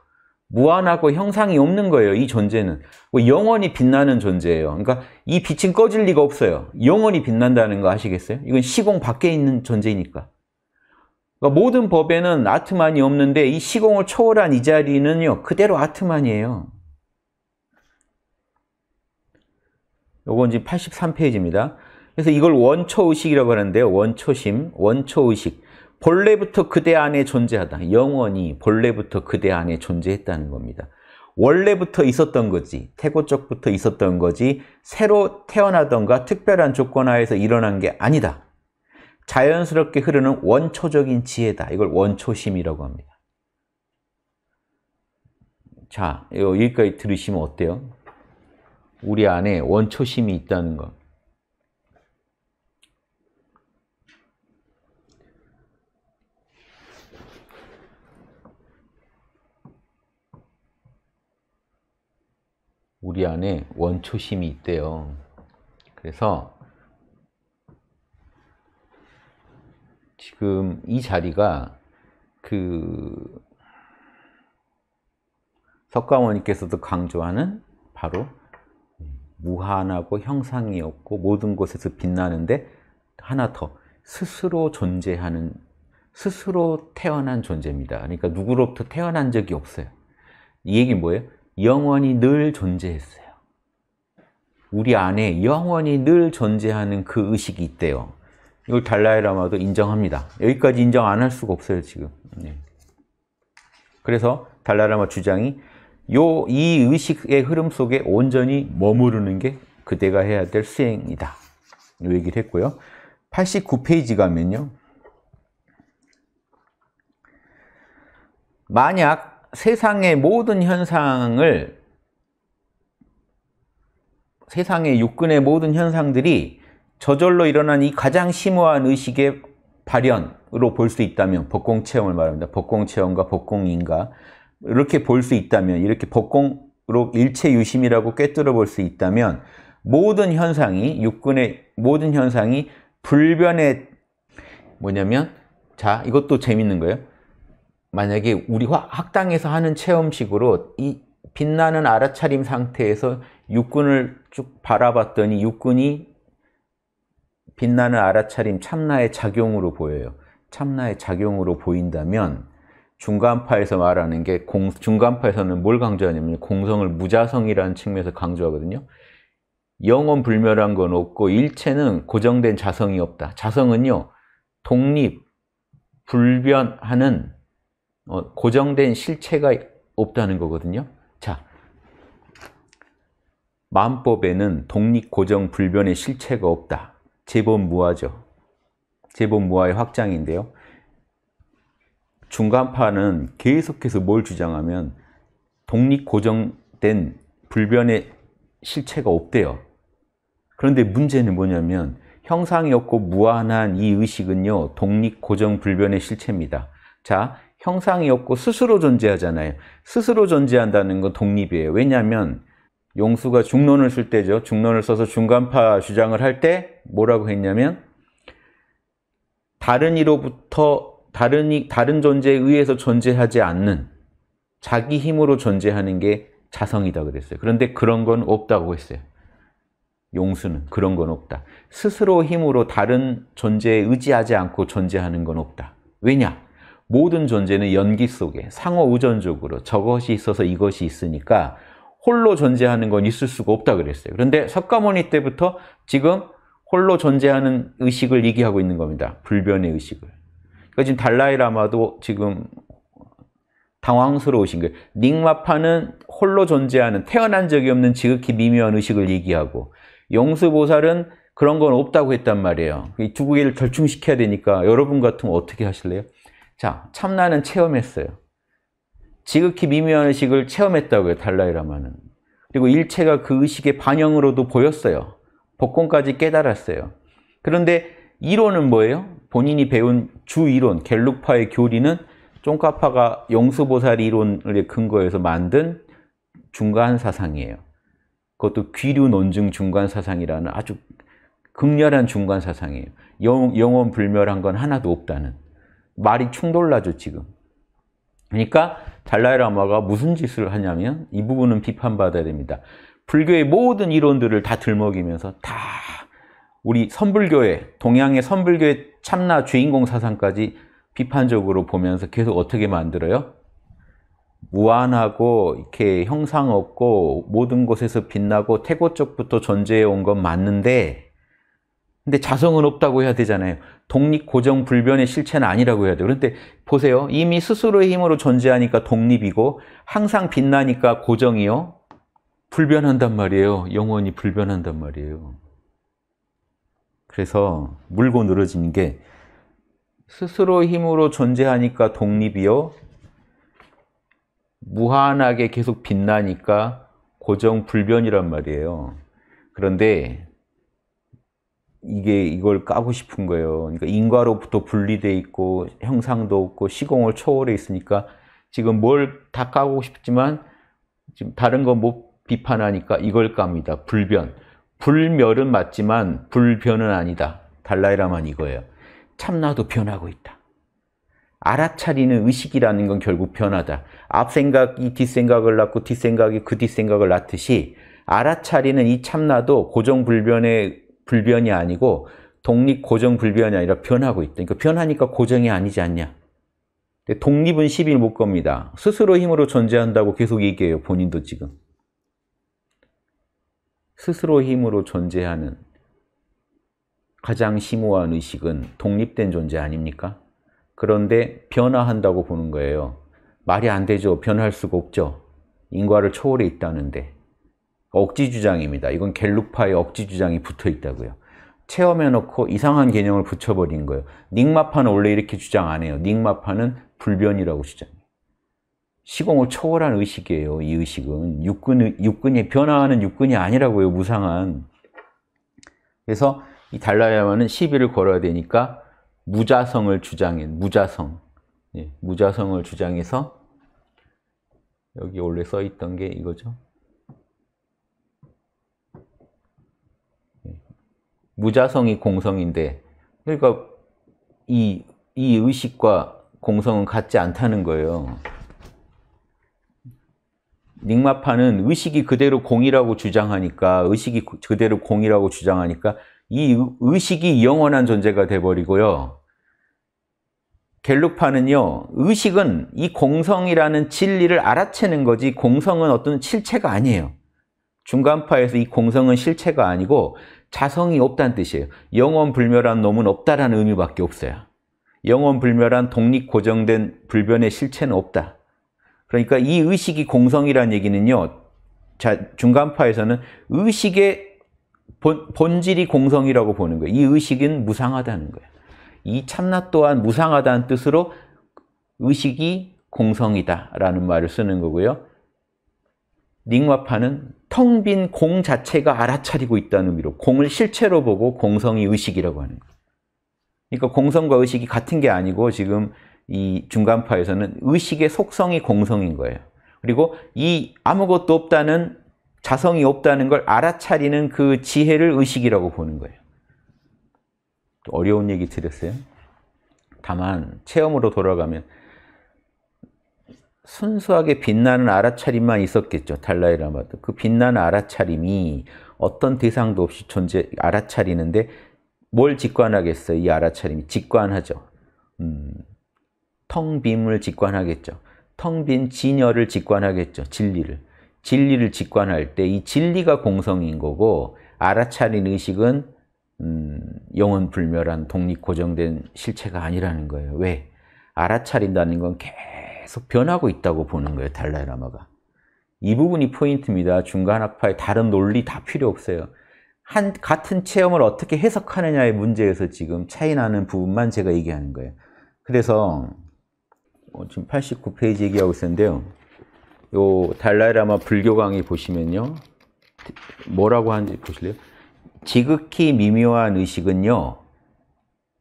무한하고 형상이 없는 거예요. 이 존재는. 뭐 영원히 빛나는 존재예요. 그러니까 이 빛은 꺼질 리가 없어요. 영원히 빛난다는 거 아시겠어요? 이건 시공 밖에 있는 존재니까. 그러니까 모든 법에는 아트만이 없는데 이 시공을 초월한 이 자리는요. 그대로 아트만이에요. 요건 지금 83페이지입니다. 그래서 이걸 원초의식이라고 하는데요. 원초심, 원초의식. 본래부터 그대 안에 존재하다. 영원히 본래부터 그대 안에 존재했다는 겁니다. 원래부터 있었던 거지, 태고적부터 있었던 거지, 새로 태어나던가 특별한 조건 하에서 일어난 게 아니다. 자연스럽게 흐르는 원초적인 지혜다. 이걸 원초심이라고 합니다. 자, 여기까지 들으시면 어때요? 우리 안에 원초심이 있다는 것. 우리 안에 원초심이 있대요. 그래서 지금 이 자리가 그 석가모니께서도 강조하는 바로 무한하고 형상이 없고 모든 곳에서 빛나는데 하나 더 스스로 존재하는 스스로 태어난 존재입니다. 그러니까 누구로부터 태어난 적이 없어요. 이 얘기 뭐예요? 영원히 늘 존재했어요. 우리 안에 영원히 늘 존재하는 그 의식이 있대요. 이걸 달라이라마도 인정합니다. 여기까지 인정 안 할 수가 없어요, 지금. 네. 그래서 달라이라마 주장이 요, 이 의식의 흐름 속에 온전히 머무르는 게 그대가 해야 될 수행이다. 요 얘기를 했고요. 89페이지 가면요. 만약 세상의 모든 현상을 세상의 육근의 모든 현상들이 저절로 일어난 이 가장 심오한 의식의 발현으로 볼 수 있다면 복공 체험을 말합니다. 복공 체험과 복공인가 이렇게 볼 수 있다면 이렇게 복공으로 일체 유심이라고 꿰뚫어 볼 수 있다면 모든 현상이 육근의 모든 현상이 불변의 뭐냐면 자 이것도 재밌는 거예요. 만약에 우리 학당에서 하는 체험식으로 이 빛나는 알아차림 상태에서 육군을 쭉 바라봤더니 육군이 빛나는 알아차림 참나의 작용으로 보여요. 참나의 작용으로 보인다면 중간파에서 말하는 게 공, 중간파에서는 뭘 강조하냐면 공성을 무자성이라는 측면에서 강조하거든요. 영원 불멸한 건 없고 일체는 고정된 자성이 없다. 자성은요. 독립, 불변하는 어, 고정된 실체가 없다는 거거든요. 자, 만법에는 독립, 고정, 불변의 실체가 없다. 제법 무화죠. 제법 무화의 확장인데요. 중간파는 계속해서 뭘 주장하면 독립, 고정된 불변의 실체가 없대요. 그런데 문제는 뭐냐면 형상이 없고 무한한 이 의식은요. 독립, 고정, 불변의 실체입니다. 자, 형상이 없고 스스로 존재하잖아요. 스스로 존재한다는 건 독립이에요. 왜냐하면 용수가 중론을 쓸 때죠. 중론을 써서 중간파 주장을 할 때 뭐라고 했냐면 다른 이로부터 다른 이, 다른 존재에 의해서 존재하지 않는 자기 힘으로 존재하는 게 자성이다 그랬어요. 그런데 그런 건 없다고 했어요. 용수는 그런 건 없다. 스스로 힘으로 다른 존재에 의지하지 않고 존재하는 건 없다. 왜냐? 모든 존재는 연기 속에 상호 우전적으로 저것이 있어서 이것이 있으니까 홀로 존재하는 건 있을 수가 없다 그랬어요. 그런데 석가모니 때부터 지금 홀로 존재하는 의식을 얘기하고 있는 겁니다. 불변의 의식을. 그러니까 지금 달라이라마도 지금 당황스러우신 거예요. 닉마파는 홀로 존재하는 태어난 적이 없는 지극히 미묘한 의식을 얘기하고 용수보살은 그런 건 없다고 했단 말이에요. 이 두 개를 결충시켜야 되니까 여러분 같으면 어떻게 하실래요? 자, 참나는 체험했어요. 지극히 미묘한 의식을 체험했다고요, 달라이라마는. 그리고 일체가 그 의식의 반영으로도 보였어요. 복권까지 깨달았어요. 그런데 이론은 뭐예요? 본인이 배운 주이론, 갤룩파의 교리는 쫑카파가 용수보살 이론을 근거해서 만든 중간 사상이에요. 그것도 귀류 논증 중간 사상이라는 아주 극렬한 중간 사상이에요. 영, 영원 불멸한 건 하나도 없다는. 말이 충돌나죠, 지금. 그러니까 달라이라마가 무슨 짓을 하냐면 이 부분은 비판받아야 됩니다. 불교의 모든 이론들을 다 들먹이면서 다 우리 선불교의 동양의 선불교의 참나 주인공 사상까지 비판적으로 보면서 계속 어떻게 만들어요? 무한하고 이렇게 형상 없고 모든 곳에서 빛나고 태고쪽부터 존재해 온 건 맞는데 근데 자성은 없다고 해야 되잖아요. 독립 고정 불변의 실체는 아니라고 해야 돼요. 그런데 보세요. 이미 스스로의 힘으로 존재하니까 독립이고 항상 빛나니까 고정이요. 불변한단 말이에요. 영원히 불변한단 말이에요. 그래서 물고 늘어지는 게 스스로 의 힘으로 존재하니까 독립이요. 무한하게 계속 빛나니까 고정 불변이란 말이에요. 그런데 이게 이걸 까고 싶은 거예요. 그러니까 인과로부터 분리돼 있고 형상도 없고 시공을 초월해 있으니까 지금 뭘 다 까고 싶지만 지금 다른 건 못 비판하니까 이걸 깝니다. 불변. 불멸은 맞지만 불변은 아니다. 달라이라만 이거예요. 참나도 변하고 있다. 알아차리는 의식이라는 건 결국 변하다. 앞 생각이 뒷 생각을 낳고 뒷 생각이 그 뒷 생각을 낳듯이 알아차리는 이 참나도 고정불변의 불변이 아니고 독립 고정 불변이 아니라 변하고 있다. 그러니까 변하니까 고정이 아니지 않냐. 독립은 10일 못 겁니다. 스스로 힘으로 존재한다고 계속 얘기해요. 본인도 지금. 스스로 힘으로 존재하는 가장 심오한 의식은 독립된 존재 아닙니까? 그런데 변화한다고 보는 거예요. 말이 안 되죠. 변할 수가 없죠. 인과를 초월해 있다는데. 억지 주장입니다. 이건 갤룩파의 억지 주장이 붙어 있다고요. 체험해놓고 이상한 개념을 붙여버린 거예요. 닉마파는 원래 이렇게 주장 안 해요. 닉마파는 불변이라고 주장해요. 시공을 초월한 의식이에요. 이 의식은 육근 육근이 변화하는 육근이 아니라고요. 무상한. 그래서 이 달라야마는 시비를 걸어야 되니까 무자성을 주장해 무자성 예, 무자성을 주장해서 여기 원래 써 있던 게 이거죠. 무자성이 공성인데 그러니까 이, 이 의식과 공성은 같지 않다는 거예요. 닉마파는 의식이 그대로 공이라고 주장하니까 의식이 그대로 공이라고 주장하니까 이 의식이 영원한 존재가 돼버리고요. 갤룩파는요. 의식은 이 공성이라는 진리를 알아채는 거지 공성은 어떤 실체가 아니에요. 중간파에서 이 공성은 실체가 아니고 자성이 없다는 뜻이에요. 영원 불멸한 놈은 없다라는 의미밖에 없어요. 영원 불멸한 독립 고정된 불변의 실체는 없다. 그러니까 이 의식이 공성이라는 얘기는요. 자, 중간파에서는 의식의 본, 본질이 공성이라고 보는 거예요. 이 의식은 무상하다는 거예요. 이 참나 또한 무상하다는 뜻으로 의식이 공성이다라는 말을 쓰는 거고요. 닝마파는 텅빈공 자체가 알아차리고 있다는 의미로 공을 실체로 보고 공성이 의식이라고 하는 거예요. 그러니까 공성과 의식이 같은 게 아니고 지금 이 중간파에서는 의식의 속성이 공성인 거예요. 그리고 이 아무것도 없다는 자성이 없다는 걸 알아차리는 그 지혜를 의식이라고 보는 거예요. 어려운 얘기 드렸어요. 다만 체험으로 돌아가면 순수하게 빛나는 알아차림만 있었겠죠. 달라이라마도. 그 빛나는 알아차림이 어떤 대상도 없이 존재, 알아차리는데 뭘 직관하겠어요? 이 알아차림이. 직관하죠. 음, 텅 빔을 직관하겠죠. 텅 빈 진여를 직관하겠죠. 진리를. 진리를 직관할 때 이 진리가 공성인 거고 알아차린 의식은 음, 영혼 불멸한 독립 고정된 실체가 아니라는 거예요. 왜? 알아차린다는 건 계속 계속 변하고 있다고 보는 거예요, 달라이라마가. 이 부분이 포인트입니다. 중간학파의 다른 논리 다 필요 없어요. 한 같은 체험을 어떻게 해석하느냐의 문제에서 지금 차이 나는 부분만 제가 얘기하는 거예요. 그래서 어, 지금 89페이지 얘기하고 있었는데요. 요 달라이라마 불교 강의 보시면요. 뭐라고 하는지 보실래요? 지극히 미묘한 의식은요.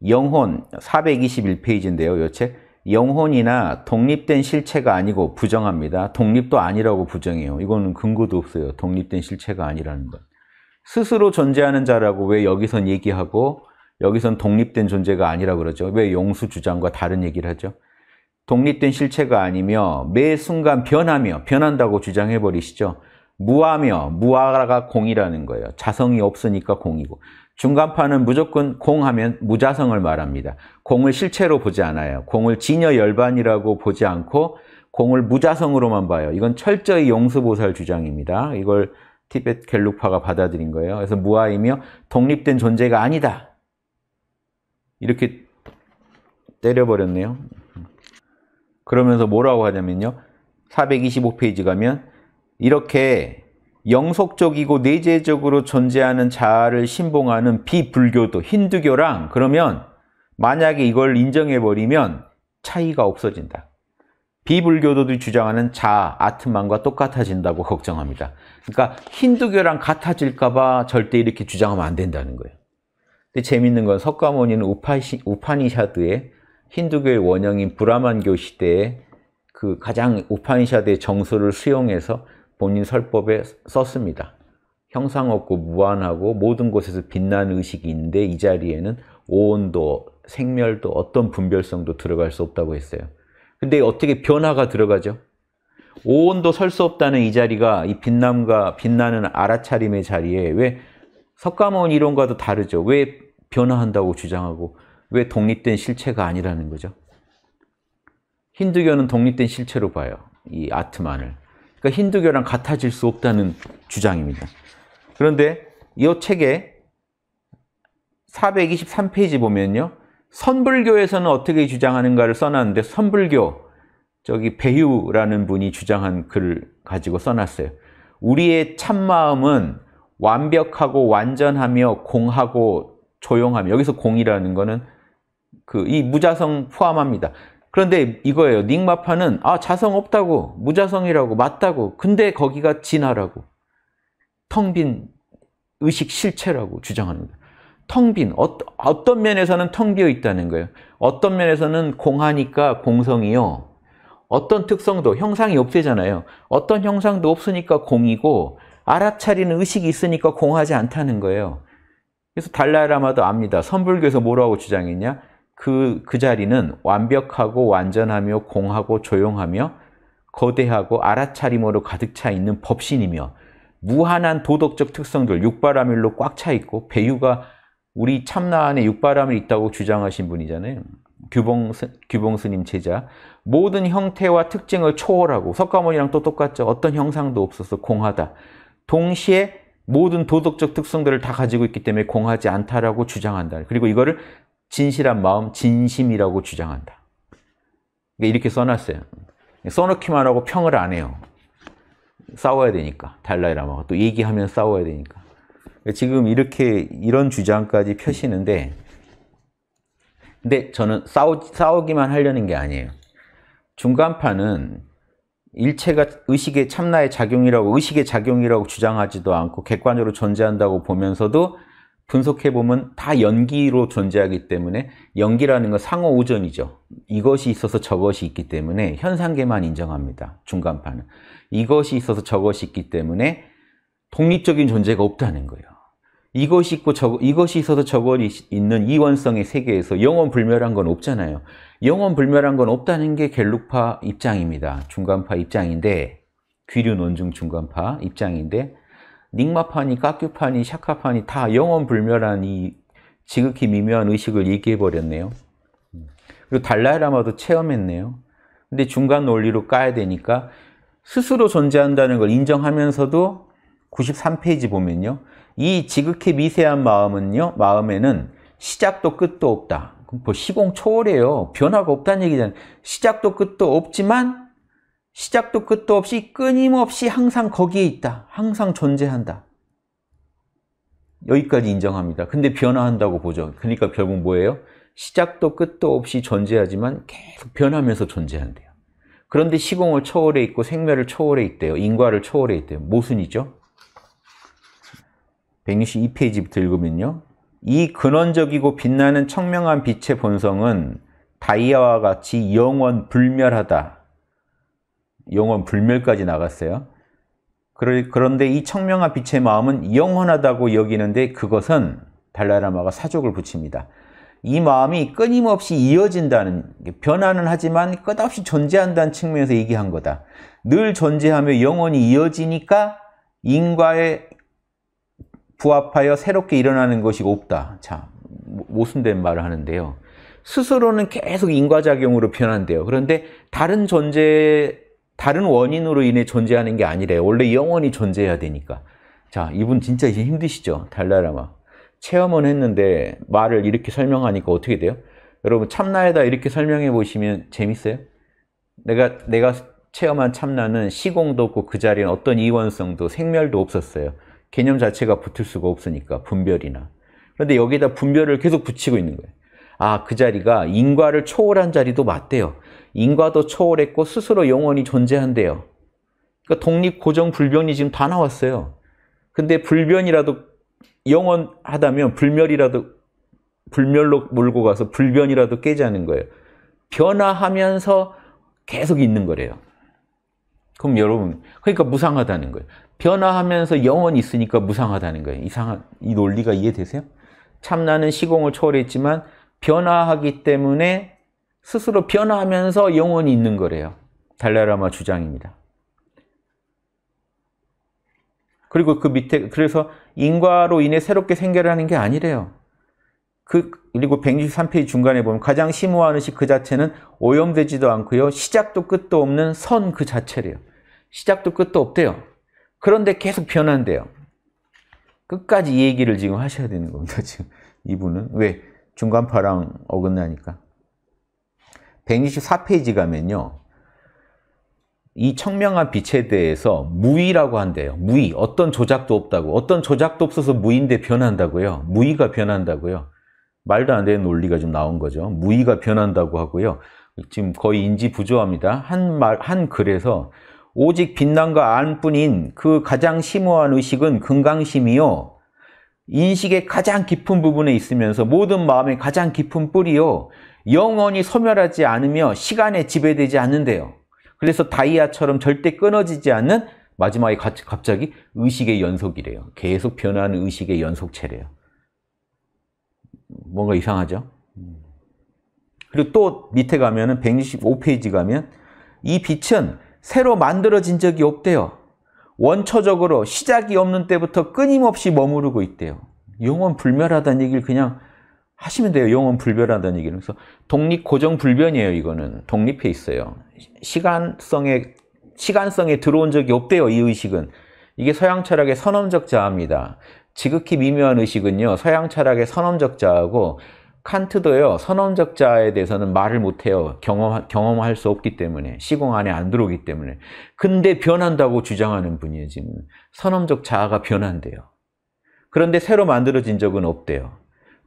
영혼 421페이지인데요. 요 책. 영혼이나 독립된 실체가 아니고 부정합니다. 독립도 아니라고 부정해요. 이거는 근거도 없어요. 독립된 실체가 아니라는 것. 스스로 존재하는 자라고 왜 여기선 얘기하고 여기선 독립된 존재가 아니라 그러죠. 왜 용수 주장과 다른 얘기를 하죠? 독립된 실체가 아니며 매 순간 변하며 변한다고 주장해 버리시죠. 무하며 무하가 공이라는 거예요. 자성이 없으니까 공이고 중간판은 무조건 공하면 무자성을 말합니다. 공을 실체로 보지 않아요. 공을 진여 열반이라고 보지 않고 공을 무자성으로만 봐요. 이건 철저히 용수보살 주장입니다. 이걸 티벳 갤룩파가 받아들인 거예요. 그래서 무아이며 독립된 존재가 아니다. 이렇게 때려버렸네요. 그러면서 뭐라고 하냐면요. 425페이지 가면 이렇게 영속적이고 내재적으로 존재하는 자아를 신봉하는 비불교도 힌두교랑 그러면 만약에 이걸 인정해버리면 차이가 없어진다. 비불교도들이 주장하는 자아, 아트만과 똑같아진다고 걱정합니다. 그러니까 힌두교랑 같아질까 봐 절대 이렇게 주장하면 안 된다는 거예요. 근데 재밌는 건 석가모니는 우파시, 우파니샤드의 힌두교의 원형인 브라만교 시대에 그 가장 우파니샤드의 정서를 수용해서 본인 설법에 썼습니다. 형상 없고 무한하고 모든 곳에서 빛나는 의식이 있는데 이 자리에는 오온도, 생멸도, 어떤 분별성도 들어갈 수 없다고 했어요. 근데 어떻게 변화가 들어가죠? 오온도 설 수 없다는 이 자리가 이 빛남과 빛나는 알아차림의 자리에 왜 석가모니 이론과도 다르죠. 왜 변화한다고 주장하고 왜 독립된 실체가 아니라는 거죠. 힌두교는 독립된 실체로 봐요. 이 아트만을. 그러니까 힌두교랑 같아질 수 없다는 주장입니다. 그런데 이 책에 423페이지 보면요. 선불교에서는 어떻게 주장하는가를 써놨는데 선불교 저기 배유라는 분이 주장한 글을 가지고 써놨어요. 우리의 참마음은 완벽하고 완전하며 공하고 조용함. 여기서 공이라는 거는 그이 무자성 포함합니다. 그런데 이거예요. 닉마파는 아 자성 없다고 무자성이라고 맞다고 근데 거기가 진화라고 텅 빈 의식 실체라고 주장하는 거예요. 텅빈 어, 어떤 면에서는 텅 비어 있다는 거예요. 어떤 면에서는 공하니까 공성이요. 어떤 특성도 형상이 없대잖아요. 어떤 형상도 없으니까 공이고 알아차리는 의식이 있으니까 공하지 않다는 거예요. 그래서 달라이라마도 압니다. 선불교에서 뭐라고 주장했냐? 그, 그 자리는 완벽하고 완전하며 공하고 조용하며 거대하고 알아차림으로 가득 차 있는 법신이며 무한한 도덕적 특성들, 육바라밀로 꽉 차 있고 배유가 우리 참나 안에 육바라밀 있다고 주장하신 분이잖아요. 규봉, 규봉 스님 제자. 모든 형태와 특징을 초월하고 석가모니랑 또 똑같죠. 어떤 형상도 없어서 공하다. 동시에 모든 도덕적 특성들을 다 가지고 있기 때문에 공하지 않다라고 주장한다. 그리고 이거를 진실한 마음, 진심이라고 주장한다. 그러니까 이렇게 써놨어요. 써놓기만 하고 평을 안 해요. 싸워야 되니까. 달라이라마가 또 얘기하면 싸워야 되니까. 그러니까 지금 이렇게 이런 주장까지 펴시는데 근데 저는 싸우, 싸우기만 하려는 게 아니에요. 중간파는 일체가 의식의 참나의 작용이라고 의식의 작용이라고 주장하지도 않고 객관적으로 존재한다고 보면서도 분석해보면 다 연기로 존재하기 때문에 연기라는 건 상호우전이죠. 이것이 있어서 저것이 있기 때문에 현상계만 인정합니다. 중간판은. 이것이 있어서 저것이 있기 때문에 독립적인 존재가 없다는 거예요. 이것이 있고 저 이것이 있어서 저것이 있는 이원성의 세계에서 영원 불멸한 건 없잖아요. 영원 불멸한 건 없다는 게갤룩파 입장입니다. 중간파 입장인데 귀류 논중 중간파 입장인데 닉마판이 까큐판이 샤카판이 다 영원불멸한 이 지극히 미묘한 의식을 얘기해버렸네요. 음. 그리고 달라이라마도 체험했네요. 근데 중간 논리로 까야 되니까 스스로 존재한다는 걸 인정하면서도 93페이지 보면요. 이 지극히 미세한 마음은요, 마음에는 시작도 끝도 없다. 그럼 뭐 시공 초월해요. 변화가 없다는 얘기잖아요. 시작도 끝도 없지만 시작도 끝도 없이 끊임없이 항상 거기에 있다. 항상 존재한다. 여기까지 인정합니다. 근데 변화한다고 보죠. 그러니까 결국 뭐예요? 시작도 끝도 없이 존재하지만 계속 변하면서 존재한대요. 그런데 시공을 초월해 있고 생멸을 초월해 있대요. 인과를 초월해 있대요. 모순이죠? 162페이지부터 읽으면요. 이 근원적이고 빛나는 청명한 빛의 본성은 다이아와 같이 영원 불멸하다. 영원 불멸까지 나갔어요. 그런데 이 청명한 빛의 마음은 영원하다고 여기는데 그것은 달라이라마가 사족을 붙입니다. 이 마음이 끊임없이 이어진다는 변화는 하지만 끝없이 존재한다는 측면에서 얘기한 거다. 늘 존재하며 영원히 이어지니까 인과에 부합하여 새롭게 일어나는 것이 없다. 자, 모순된 말을 하는데요. 스스로는 계속 인과작용으로 변한대요. 그런데 다른 존재 다른 원인으로 인해 존재하는 게아니래 원래 영원히 존재해야 되니까. 자, 이분 진짜 힘드시죠? 달라라마. 체험은 했는데 말을 이렇게 설명하니까 어떻게 돼요? 여러분 참나에다 이렇게 설명해 보시면 재밌어요? 내가 내가 체험한 참나는 시공도 없고 그자리는 어떤 이원성도 생멸도 없었어요. 개념 자체가 붙을 수가 없으니까 분별이나. 그런데 여기다 분별을 계속 붙이고 있는 거예요. 아, 그 자리가 인과를 초월한 자리도 맞대요. 인과도 초월했고 스스로 영원히 존재한대요. 그러니까 독립, 고정, 불변이 지금 다 나왔어요. 근데 불변이라도 영원하다면 불멸이라도 불멸로 몰고 가서 불변이라도 깨자는 거예요. 변화하면서 계속 있는 거래요. 그럼 여러분, 그러니까 무상하다는 거예요. 변화하면서 영원히 있으니까 무상하다는 거예요. 이상한 이 논리가 이해되세요? 참나는 시공을 초월했지만 변화하기 때문에 스스로 변화하면서 영원히 있는 거래요. 달라라마 주장입니다. 그리고 그 밑에 그래서 인과로 인해 새롭게 생겨나는게 아니래요. 그 그리고 163페이지 중간에 보면 가장 심오한 의식 그 자체는 오염되지도 않고요. 시작도 끝도 없는 선 그 자체래요. 시작도 끝도 없대요. 그런데 계속 변한대요. 끝까지 이 얘기를 지금 하셔야 되는 겁니다. 지금 이분은 왜 중간파랑 어긋나니까. 124페이지 가면요. 이 청명한 빛에 대해서 무위라고 한대요. 무위 어떤 조작도 없다고. 어떤 조작도 없어서 무위인데 변한다고요. 무위가 변한다고요. 말도 안 되는 논리가 좀 나온 거죠. 무위가 변한다고 하고요. 지금 거의 인지 부조합니다. 한 말, 한 글에서 오직 빛난과 안뿐인 그 가장 심오한 의식은 금강심이요. 인식의 가장 깊은 부분에 있으면서 모든 마음의 가장 깊은 뿌리요. 영원히 소멸하지 않으며 시간에 지배되지 않는데요. 그래서 다이아처럼 절대 끊어지지 않는 마지막에 갑자기 의식의 연속이래요. 계속 변하는 의식의 연속체래요. 뭔가 이상하죠? 그리고 또 밑에 가면은 165페이지 가면 이 빛은 새로 만들어진 적이 없대요. 원초적으로 시작이 없는 때부터 끊임없이 머무르고 있대요. 영원 불멸하다는 얘기를 그냥 하시면 돼요. 영혼 불변하다는 얘기는. 그래서 독립 고정 불변이에요, 이거는. 독립해 있어요. 시간성에 시간성에 들어온 적이 없대요, 이 의식은. 이게 서양 철학의 선언적 자아입니다. 지극히 미묘한 의식은요. 서양 철학의 선언적 자아고 칸트도요. 선언적 자아에 대해서는 말을 못 해요. 경험 경험할 수 없기 때문에 시공 안에 안 들어오기 때문에. 근데 변한다고 주장하는 분이에요, 지금. 선언적 자아가 변한대요. 그런데 새로 만들어진 적은 없대요.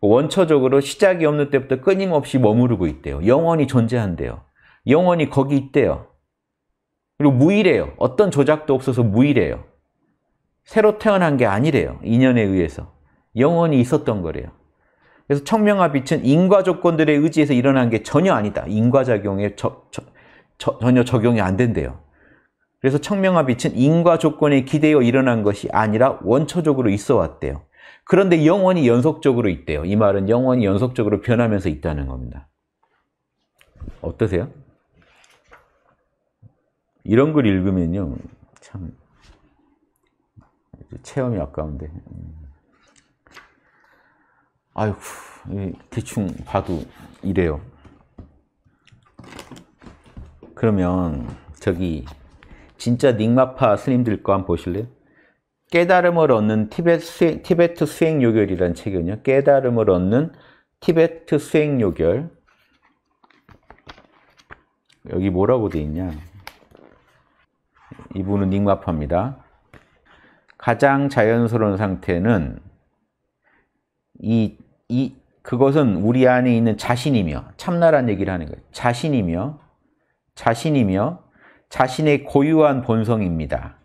원초적으로 시작이 없는 때부터 끊임없이 머무르고 있대요. 영원히 존재한대요. 영원히 거기 있대요. 그리고 무일해요. 어떤 조작도 없어서 무일해요. 새로 태어난 게 아니래요. 인연에 의해서. 영원히 있었던 거래요. 그래서 청명화 빛은 인과 조건들에 의지해서 일어난 게 전혀 아니다. 인과작용에 저, 저, 저, 전혀 적용이 안 된대요. 그래서 청명화 빛은 인과 조건에 기대어 일어난 것이 아니라 원초적으로 있어 왔대요. 그런데 영원히 연속적으로 있대요. 이 말은 영원히 연속적으로 변하면서 있다는 겁니다. 어떠세요? 이런 글 읽으면요. 참 체험이 아까운데 음. 아이고 대충 봐도 이래요 그러면 저기 진짜 닉마파 스님들 과 한번 보실래요? 깨달음을 얻는 티베트 수행, 티베트 수행 요결이라는 책이거든요. 깨달음을 얻는 티베트 수행 요결. 여기 뭐라고 돼 있냐? 이분은 닉마파입니다. 가장 자연스러운 상태는 이, 이, 그것은 우리 안에 있는 자신이며 참나란 얘기를 하는 거예요. 자신이며 자신이며 자신의 고유한 본성입니다.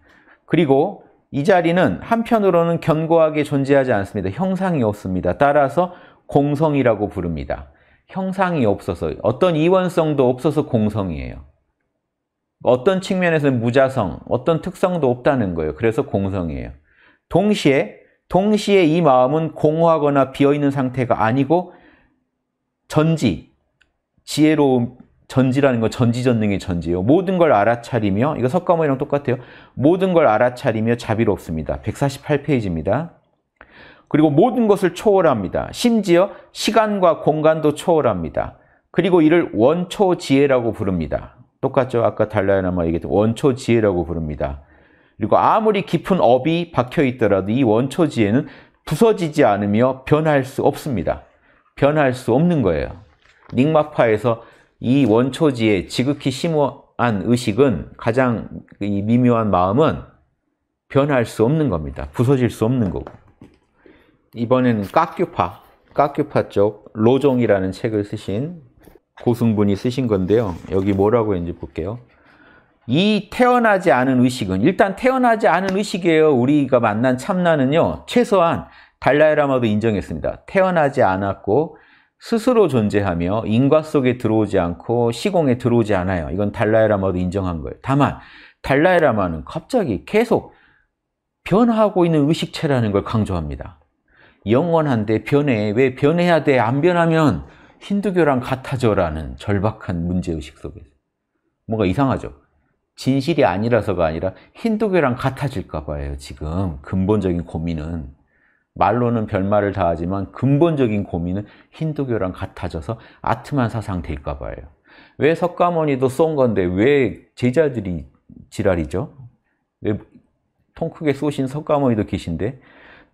그리고 이 자리는 한편으로는 견고하게 존재하지 않습니다. 형상이 없습니다. 따라서 공성이라고 부릅니다. 형상이 없어서 어떤 이원성도 없어서 공성이에요. 어떤 측면에서는 무자성, 어떤 특성도 없다는 거예요. 그래서 공성이에요. 동시에 동시에 이 마음은 공허하거나 비어있는 상태가 아니고 전지, 지혜로움, 전지라는 건 전지전능의 전지요. 예 모든 걸 알아차리며 이거 석가모니랑 똑같아요. 모든 걸 알아차리며 자비롭습니다. 148페이지입니다. 그리고 모든 것을 초월합니다. 심지어 시간과 공간도 초월합니다. 그리고 이를 원초 지혜라고 부릅니다. 똑같죠? 아까 달라야나마 얘기했던 원초 지혜라고 부릅니다. 그리고 아무리 깊은 업이 박혀 있더라도 이 원초 지혜는 부서지지 않으며 변할 수 없습니다. 변할 수 없는 거예요. 닉마파에서 이 원초지에 지극히 심오한 의식은 가장 이 미묘한 마음은 변할 수 없는 겁니다. 부서질 수 없는 거고. 이번에는 깍규파, 깍규파 쪽 로종이라는 책을 쓰신 고승분이 쓰신 건데요. 여기 뭐라고 했는지 볼게요. 이 태어나지 않은 의식은 일단 태어나지 않은 의식이에요. 우리가 만난 참나는요. 최소한 달라이라마도 인정했습니다. 태어나지 않았고 스스로 존재하며 인과 속에 들어오지 않고 시공에 들어오지 않아요. 이건 달라이라마도 인정한 거예요. 다만 달라이라마는 갑자기 계속 변화하고 있는 의식체라는 걸 강조합니다. 영원한데 변해. 왜 변해야 돼? 안 변하면 힌두교랑 같아져라는 절박한 문제의식 속에서. 뭔가 이상하죠? 진실이 아니라서가 아니라 힌두교랑 같아질까 봐요, 지금. 근본적인 고민은. 말로는 별말을 다하지만 근본적인 고민은 힌두교랑 같아져서 아트만 사상 될까 봐요. 왜 석가모니도 쏜 건데 왜 제자들이 지랄이죠? 왜 통 크게 쏘신 석가모니도 계신데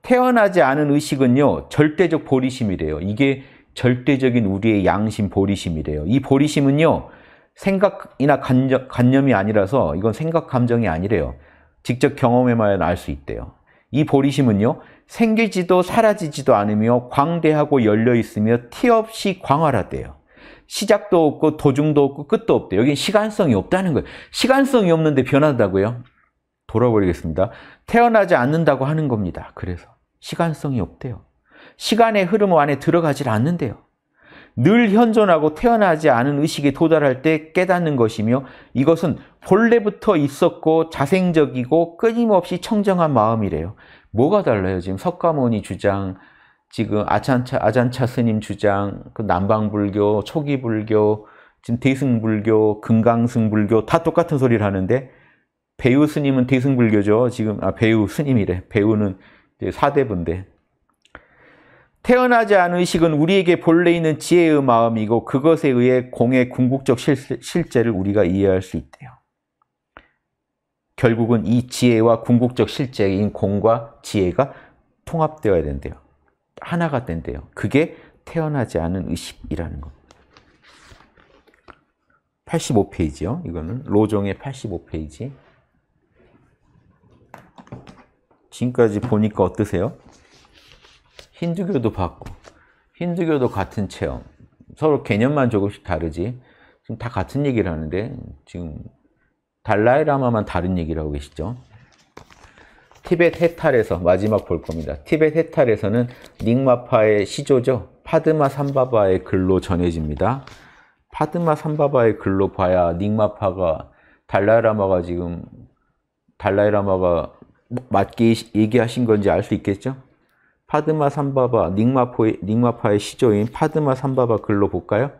태어나지 않은 의식은요 절대적 보리심이래요. 이게 절대적인 우리의 양심 보리심이래요. 이 보리심은요 생각이나 관념, 관념이 아니라서 이건 생각 감정이 아니래요. 직접 경험에만 알 수 있대요. 이 보리심은요 생기지도 사라지지도 않으며 광대하고 열려 있으며 티 없이 광활하대요. 시작도 없고 도중도 없고 끝도 없대요. 여기 시간성이 없다는 거예요. 시간성이 없는데 변한다고요? 돌아버리겠습니다. 태어나지 않는다고 하는 겁니다. 그래서 시간성이 없대요. 시간의 흐름 안에 들어가질 않는데요. 늘 현존하고 태어나지 않은 의식에 도달할 때 깨닫는 것이며 이것은 본래부터 있었고 자생적이고 끊임없이 청정한 마음이래요. 뭐가 달라요? 지금 석가모니 주장, 지금 아찬차, 아잔차 스님 주장, 그 남방불교, 초기불교, 지금 대승불교, 금강승불교 다 똑같은 소리를 하는데 배우 스님은 대승불교죠. 지금 아 배우 스님이래. 배우는 이제 사대분인데 태어나지 않은 의식은 우리에게 본래 있는 지혜의 마음이고 그것에 의해 공의 궁극적 실, 실제를 우리가 이해할 수 있대요. 결국은 이 지혜와 궁극적 실제인 공과 지혜가 통합되어야 된대요. 하나가 된대요. 그게 태어나지 않은 의식이라는 겁니다. 85페이지요. 이거는 로종의 85페이지. 지금까지 보니까 어떠세요? 힌두교도 봤고 힌두교도 같은 체험 서로 개념만 조금씩 다르지 지금 다 같은 얘기를 하는데 지금 달라이라마만 다른 얘기를 하고 계시죠. 티벳 해탈에서 마지막 볼 겁니다. 티벳 해탈에서는 닉마파의 시조죠. 파드마 삼바바의 글로 전해집니다. 파드마 삼바바의 글로 봐야 닉마파가 달라이라마가 지금 달라이라마가 맞게 얘기하신 건지 알 수 있겠죠? 파드마 삼바바 닉마포의, 닉마파의 시조인 파드마 삼바바 글로 볼까요?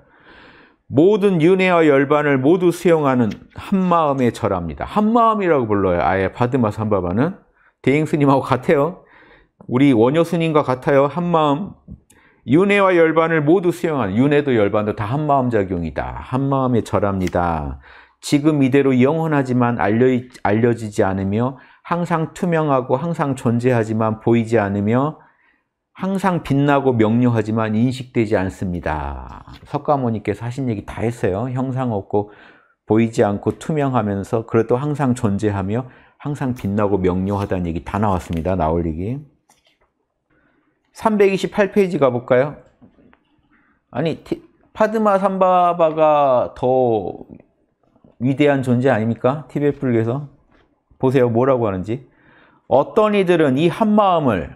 모든 윤회와 열반을 모두 수용하는 한마음의 절합니다. 한마음이라고 불러요. 아예 바드마 삼바바는. 대행스님하고 같아요. 우리 원효스님과 같아요. 한마음. 윤회와 열반을 모두 수용하는. 윤회도 열반도 다 한마음 작용이다. 한마음에 절합니다. 지금 이대로 영원하지만 알려, 알려지지 않으며 항상 투명하고 항상 존재하지만 보이지 않으며 항상 빛나고 명료하지만 인식되지 않습니다. 석가모니께서 하신 얘기 다 했어요. 형상 없고 보이지 않고 투명하면서 그래도 항상 존재하며 항상 빛나고 명료하다는 얘기 다 나왔습니다. 나올 얘기. 328페이지 가볼까요? 아니 파드마 삼바바가 더 위대한 존재 아닙니까? 티베 불교에서 보세요 뭐라고 하는지 어떤 이들은 이 한마음을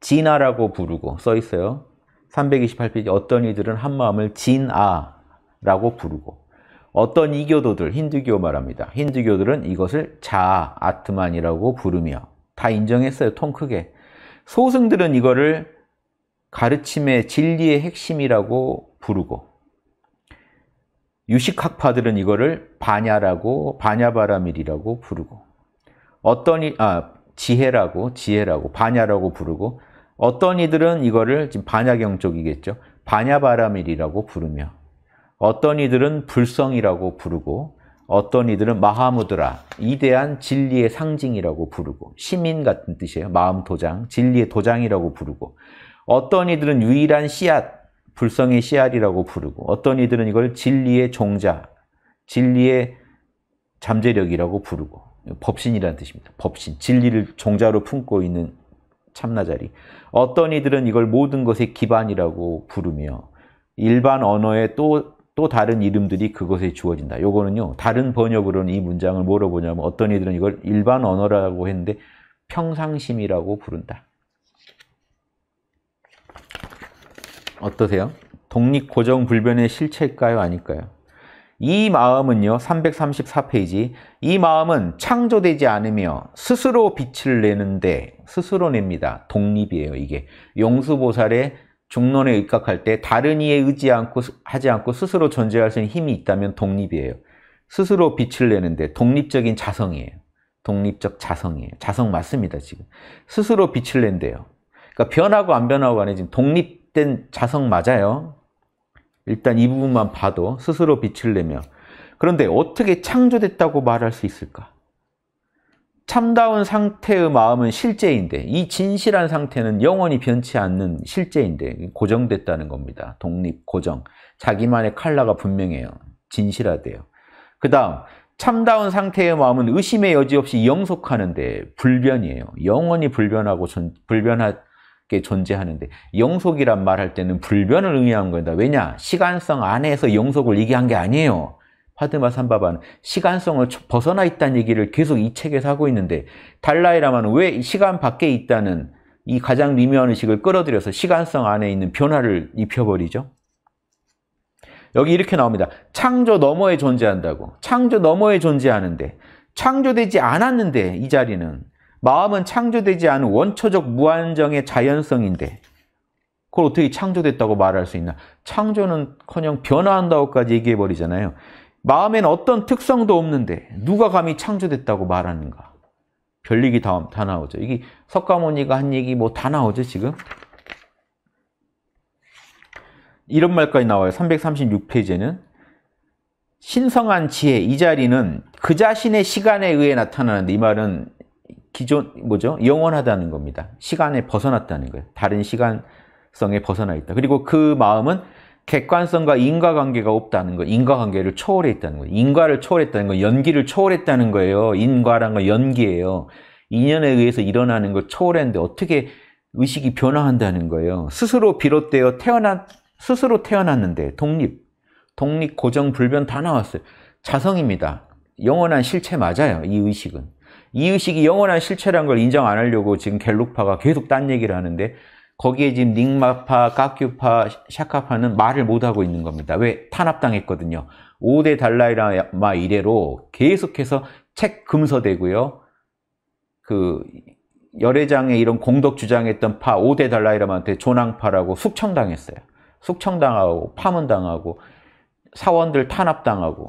진아라고 부르고 써 있어요. 328페이지 어떤 이들은 한 마음을 진아라고 부르고 어떤 이교도들 힌두교 말합니다. 힌두교들은 이것을 자아 아트만이라고 부르며 다 인정했어요. 통 크게. 소승들은 이거를 가르침의 진리의 핵심이라고 부르고 유식학파들은 이거를 반야라고 반야바라밀이라고 부르고 어떤 이, 아 지혜라고 지혜라고 반야라고 부르고 어떤 이들은 이거를 지금 반야경 쪽이겠죠. 반야바라밀이라고 부르며 어떤 이들은 불성이라고 부르고 어떤 이들은 마하무드라, 이대한 진리의 상징이라고 부르고 시민 같은 뜻이에요. 마음 도장, 진리의 도장이라고 부르고 어떤 이들은 유일한 씨앗, 불성의 씨앗이라고 부르고 어떤 이들은 이걸 진리의 종자, 진리의 잠재력이라고 부르고 법신이라는 뜻입니다. 법신, 진리를 종자로 품고 있는 참나자리. 어떤 이들은 이걸 모든 것의 기반이라고 부르며 일반 언어의 또, 또 다른 이름들이 그것에 주어진다. 요거는요, 다른 번역으로는 이 문장을 뭐라 고 보냐면 어떤 이들은 이걸 일반 언어라고 했는데 평상심이라고 부른다. 어떠세요? 독립 고정 불변의 실체일까요? 아닐까요? 이 마음은요, 334페이지. 이 마음은 창조되지 않으며 스스로 빛을 내는데 스스로 냅니다. 독립이에요, 이게. 용수보살의 중론에 입각할 때 다른 이에 의지 않고 하지 않고 스스로 존재할 수 있는 힘이 있다면 독립이에요. 스스로 빛을 내는데 독립적인 자성이에요. 독립적 자성이에요. 자성 맞습니다, 지금. 스스로 빛을 낸대요. 그러니까 변하고 안 변하고 안해 지금 독립된 자성 맞아요. 일단 이 부분만 봐도 스스로 빛을 내며 그런데 어떻게 창조됐다고 말할 수 있을까? 참다운 상태의 마음은 실제인데 이 진실한 상태는 영원히 변치 않는 실제인데 고정됐다는 겁니다. 독립, 고정, 자기만의 칼라가 분명해요. 진실하대요. 그 다음 참다운 상태의 마음은 의심의 여지 없이 영속하는데 불변이에요. 영원히 불변하고 전, 불변하, 그게 존재하는데 영속이란 말할 때는 불변을 의미하는 거다. 왜냐? 시간성 안에서 영속을 얘기한 게 아니에요. 파드마 삼바바는 시간성을 벗어나 있다는 얘기를 계속 이 책에서 하고 있는데 달라이라마는 왜 시간 밖에 있다는 이 가장 미묘한 의식을 끌어들여서 시간성 안에 있는 변화를 입혀버리죠. 여기 이렇게 나옵니다. 창조 너머에 존재한다고. 창조 너머에 존재하는데 창조되지 않았는데 이 자리는 마음은 창조되지 않은 원초적 무한정의 자연성인데 그걸 어떻게 창조됐다고 말할 수 있나? 창조는커녕 변화한다고까지 얘기해버리잖아요. 마음에는 어떤 특성도 없는데 누가 감히 창조됐다고 말하는가? 별 얘기 다, 다 나오죠. 이게 석가모니가 한 얘기 뭐 다 나오죠, 지금? 이런 말까지 나와요. 336페이지에는. 신성한 지혜, 이 자리는 그 자신의 시간에 의해 나타나는데 이 말은 기존 뭐죠? 영원하다는 겁니다. 시간에 벗어났다는 거예요. 다른 시간성에 벗어나 있다. 그리고 그 마음은 객관성과 인과관계가 없다는 거, 예요 인과관계를 초월했다는 거예요. 인과를 초월했다는 거, 예요 연기를 초월했다는 거예요. 인과란 건 연기예요. 인연에 의해서 일어나는 걸 초월했는데 어떻게 의식이 변화한다는 거예요. 스스로 비롯되어 태어난 스스로 태어났는데 독립, 독립, 고정, 불변 다 나왔어요. 자성입니다. 영원한 실체 맞아요. 이 의식은. 이의식이 영원한 실체라는 걸 인정 안 하려고 지금 갤룩파가 계속 딴 얘기를 하는데 거기에 지금 닉마파, 까큐파, 샤카파는 말을 못하고 있는 겁니다. 왜? 탄압당했거든요. 5대 달라이라마 이래로 계속해서 책 금서되고요. 그 열애장에 이런 공덕 주장했던 파 5대 달라이라마한테 조낭파라고 숙청당했어요. 숙청당하고 파문당하고 사원들 탄압당하고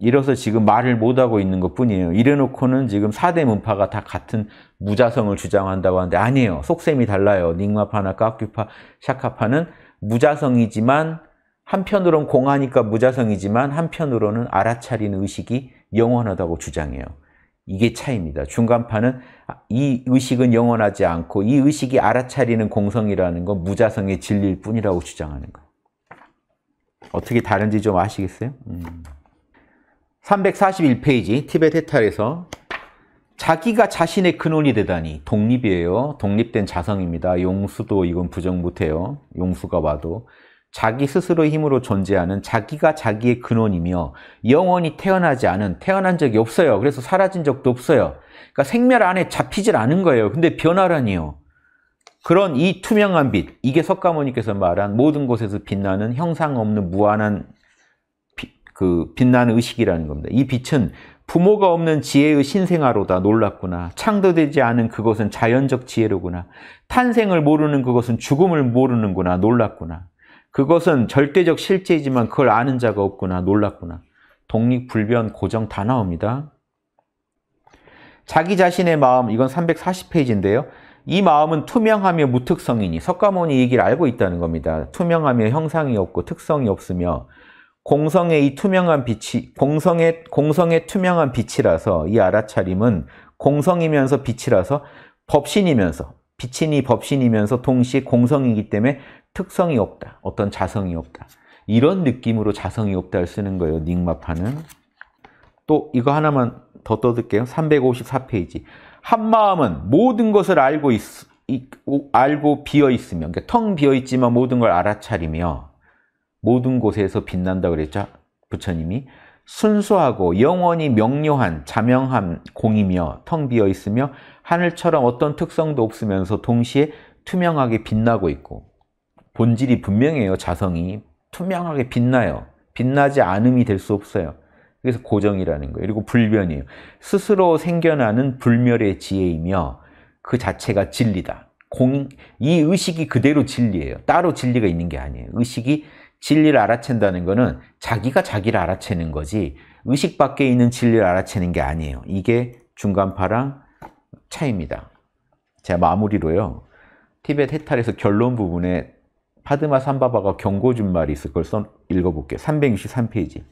이래서 지금 말을 못하고 있는 것 뿐이에요. 이래놓고는 지금 4대 문파가 다 같은 무자성을 주장한다고 하는데 아니에요. 속셈이 달라요. 닉마파나 까큐파, 샤카파는 무자성이지만 한편으로 공하니까 무자성이지만 한편으로는 알아차리 의식이 영원하다고 주장해요. 이게 차이입니다. 중간파는 이 의식은 영원하지 않고 이 의식이 알아차리는 공성이라는 건 무자성의 진리일 뿐이라고 주장하는 거예요. 어떻게 다른지 좀 아시겠어요? 음. 341페이지 티벳 해탈에서 자기가 자신의 근원이 되다니 독립이에요. 독립된 자성입니다. 용수도 이건 부정 못해요. 용수가 와도 자기 스스로의 힘으로 존재하는 자기가 자기의 근원이며 영원히 태어나지 않은 태어난 적이 없어요. 그래서 사라진 적도 없어요. 그러니까 생멸 안에 잡히질 않은 거예요. 근데 변화라니요. 그런 이 투명한 빛, 이게 석가모니께서 말한 모든 곳에서 빛나는 형상 없는 무한한 그 빛나는 의식이라는 겁니다. 이 빛은 부모가 없는 지혜의 신생아로다 놀랐구나창도되지 않은 그것은 자연적 지혜로구나. 탄생을 모르는 그것은 죽음을 모르는구나. 놀랐구나 그것은 절대적 실제이지만 그걸 아는 자가 없구나. 놀랐구나 독립불변 고정 다 나옵니다. 자기 자신의 마음, 이건 340페이지인데요. 이 마음은 투명하며 무특성이니 석가모니 얘기를 알고 있다는 겁니다. 투명하며 형상이 없고 특성이 없으며 공성의 이 투명한 빛이 공성의 공성의 투명한 빛이라서 이 알아차림은 공성이면서 빛이라서 법신이면서 빛이니 법신이면서 동시에 공성이기 때문에 특성이 없다. 어떤 자성이 없다. 이런 느낌으로 자성이 없다를 쓰는 거예요. 닉마파는. 또 이거 하나만 더 떠들게요. 354페이지. 한마음은 모든 것을 알고 있, 알고 비어 있으면 그텅 러니까 비어 있지만 모든 걸 알아차리며 모든 곳에서 빛난다 그랬죠. 부처님이 순수하고 영원히 명료한 자명한 공이며 텅 비어 있으며 하늘처럼 어떤 특성도 없으면서 동시에 투명하게 빛나고 있고 본질이 분명해요. 자성이 투명하게 빛나요. 빛나지 않음이 될 수 없어요. 그래서 고정이라는 거예요. 그리고 불변이에요. 스스로 생겨나는 불멸의 지혜이며 그 자체가 진리다. 공, 이 의식이 그대로 진리예요. 따로 진리가 있는 게 아니에요. 의식이 진리를 알아챈다는 것은 자기가 자기를 알아채는 거지 의식 밖에 있는 진리를 알아채는 게 아니에요. 이게 중간파랑 차입니다. 제 마무리로요. 티벳 해탈에서 결론 부분에 파드마 삼바바가 경고 준 말이 있을 걸 써, 읽어볼게요. 363페이지.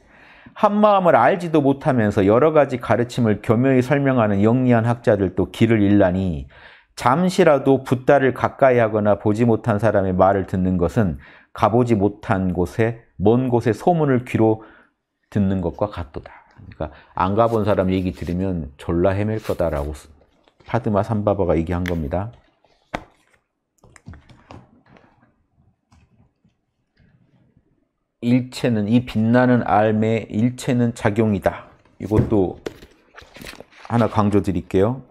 한 마음을 알지도 못하면서 여러 가지 가르침을 교묘히 설명하는 영리한 학자들도 길을 잃라니 잠시라도 붓다를 가까이 하거나 보지 못한 사람의 말을 듣는 것은 가보지 못한 곳에 먼 곳에 소문을 귀로 듣는 것과 같도다. 그러니까 안 가본 사람 얘기 들으면 졸라 헤맬 거다라고 파드마 삼바바가 얘기한 겁니다. 일체는 이 빛나는 알매 일체는 작용이다. 이것도 하나 강조 드릴게요.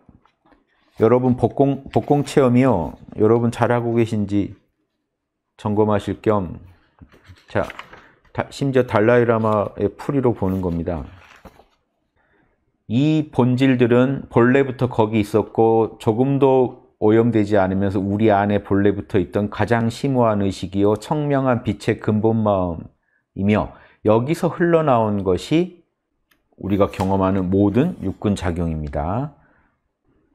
여러분 복공 복공 체험이요. 여러분 잘하고 계신지 점검하실 겸, 자, 심지어 달라이라마의 풀이로 보는 겁니다. 이 본질들은 본래부터 거기 있었고 조금도 오염되지 않으면서 우리 안에 본래부터 있던 가장 심오한 의식이요 청명한 빛의 근본 마음이며 여기서 흘러나온 것이 우리가 경험하는 모든 육군 작용입니다.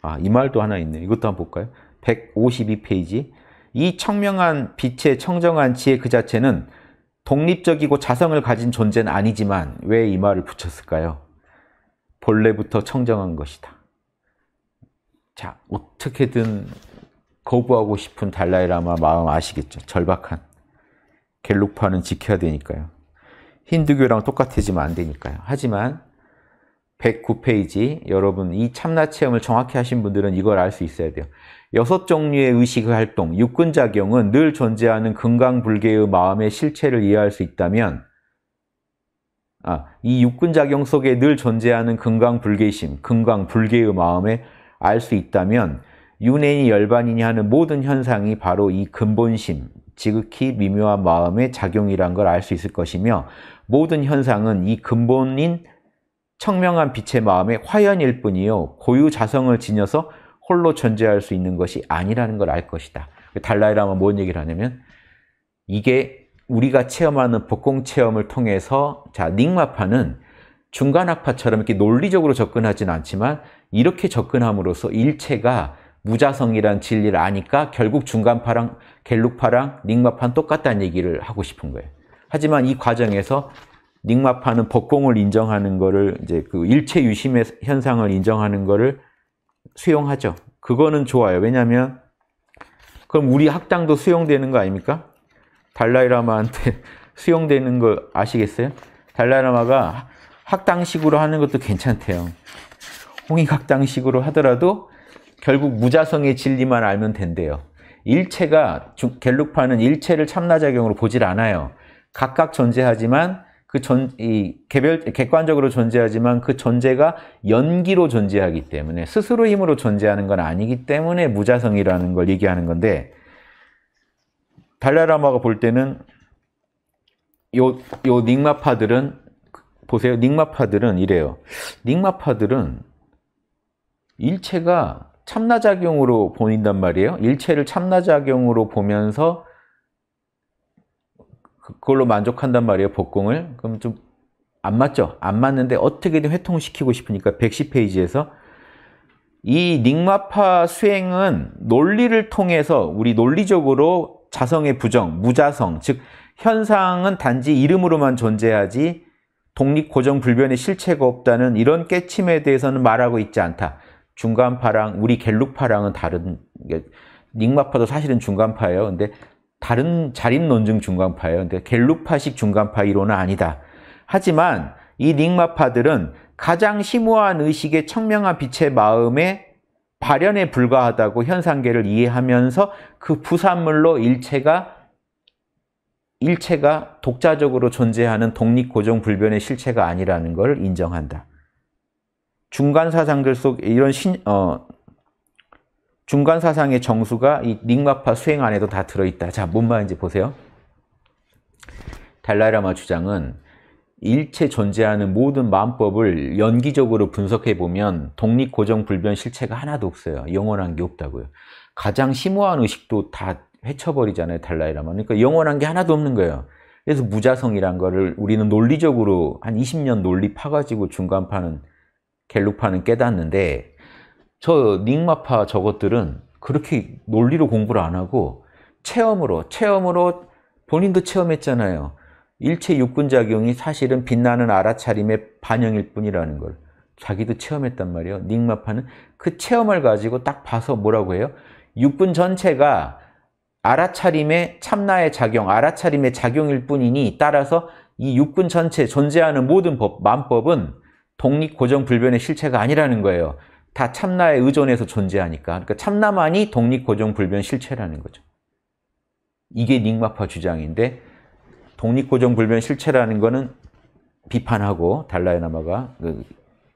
아, 이 말도 하나 있네. 이것도 한번 볼까요? 152페이지. 이 청명한 빛의 청정한 지혜 그 자체는 독립적이고 자성을 가진 존재는 아니지만 왜 이 말을 붙였을까요? 본래부터 청정한 것이다. 자, 어떻게든 거부하고 싶은 달라이라마 마음 아시겠죠? 절박한. 갤룩파는 지켜야 되니까요. 힌두교랑 똑같아지면 안 되니까요. 하지만 109페이지 여러분 이 참나 체험을 정확히 하신 분들은 이걸 알 수 있어야 돼요. 여섯 종류의 의식 의 활동, 육군작용은늘 존재하는 금강불계의 마음의 실체를 이해할 수 있다면 아, 이육군작용 속에 늘 존재하는 금강불개심금강불계의 마음에 알 수 있다면 윤회니 열반이니 하는 모든 현상이 바로 이 근본심, 지극히 미묘한 마음의 작용이란 걸 알 수 있을 것이며 모든 현상은 이 근본인 청명한 빛의 마음의 화연일 뿐이요 고유 자성을 지녀서 홀로 존재할 수 있는 것이 아니라는 걸 알 것이다. 그 달라이라마 뭔 얘기를 하냐면 이게 우리가 체험하는 복공 체험을 통해서 자 닉마파는 중간 학파처럼 이렇게 논리적으로 접근하진 않지만 이렇게 접근함으로써 일체가 무자성이란 진리를 아니까 결국 중간파랑 갤룩파랑 닉마파는 똑같다는 얘기를 하고 싶은 거예요. 하지만 이 과정에서 닉마파는 복공을 인정하는 거를 이제 그 일체 유심 의 현상을 인정하는 거를 수용하죠. 그거는 좋아요. 왜냐하면 그럼 우리 학당도 수용되는 거 아닙니까? 달라이라마한테 수용되는 거 아시겠어요? 달라이라마가 학당식으로 하는 것도 괜찮대요. 홍익학당식으로 하더라도 결국 무자성의 진리만 알면 된대요. 일체가 갤룩파는 일체를 참나작용으로 보질 않아요. 각각 존재하지만 그 전, 이 개별, 객관적으로 존재하지만 그 존재가 연기로 존재하기 때문에 스스로 힘으로 존재하는 건 아니기 때문에 무자성이라는 걸 얘기하는 건데 달라라마가 볼 때는 요, 요 닉마파들은 보세요. 닉마파들은 이래요. 닉마파들은 일체가 참나작용으로 보인단 말이에요. 일체를 참나작용으로 보면서 그걸로 만족한단 말이에요 복공을 그럼 좀 안 맞죠 안 맞는데 어떻게든 회통을 시키고 싶으니까 110페이지에서 이 닉마파 수행은 논리를 통해서 우리 논리적으로 자성의 부정, 무자성, 즉 현상은 단지 이름으로만 존재하지 독립 고정 불변의 실체가 없다는 이런 깨침에 대해서는 말하고 있지 않다. 중간파랑 우리 갤룩파랑은 다른 닉마파도 사실은 중간파예요. 근데 다른 자립 논증 중간파예요. 근데 그러니까 갤루파식 중간파 이론은 아니다. 하지만 이 닉마파들은 가장 심오한 의식의 청명한 빛의 마음에 발현에 불과하다고 현상계를 이해하면서 그 부산물로 일체가 일체가 독자적으로 존재하는 독립고정불변의 실체가 아니라는 걸 인정한다. 중간 사상들 속 이런 신, 어, 중간 사상의 정수가 이 닉마파 수행 안에도 다 들어있다. 자, 뭔 말인지 보세요. 달라이라마 주장은 일체 존재하는 모든 마음법을 연기적으로 분석해보면 독립 고정 불변 실체가 하나도 없어요. 영원한 게 없다고요. 가장 심오한 의식도 다 헤쳐버리잖아요. 달라이라마. 그러니까 영원한 게 하나도 없는 거예요. 그래서 무자성이란 거를 우리는 논리적으로 한 20년 논리 파가지고 중간파는 갤룩파는 깨닫는데 저 닉마파 저것들은 그렇게 논리로 공부를 안 하고 체험으로 체험으로 본인도 체험했잖아요 일체 육군작용이 사실은 빛나는 알아차림의 반영일 뿐이라는 걸 자기도 체험했단 말이에요 닉마파는 그 체험을 가지고 딱 봐서 뭐라고 해요? 육군 전체가 알아차림의 참나의 작용, 알아차림의 작용일 뿐이니 따라서 이 육군 전체 존재하는 모든 법, 만법은 독립 고정 불변의 실체가 아니라는 거예요. 다 참나에 의존해서 존재하니까 그러니까 참나만이 독립고정불변 실체라는 거죠. 이게 닉마파 주장인데 독립고정불변 실체라는 거는 비판하고 달라이나마가 그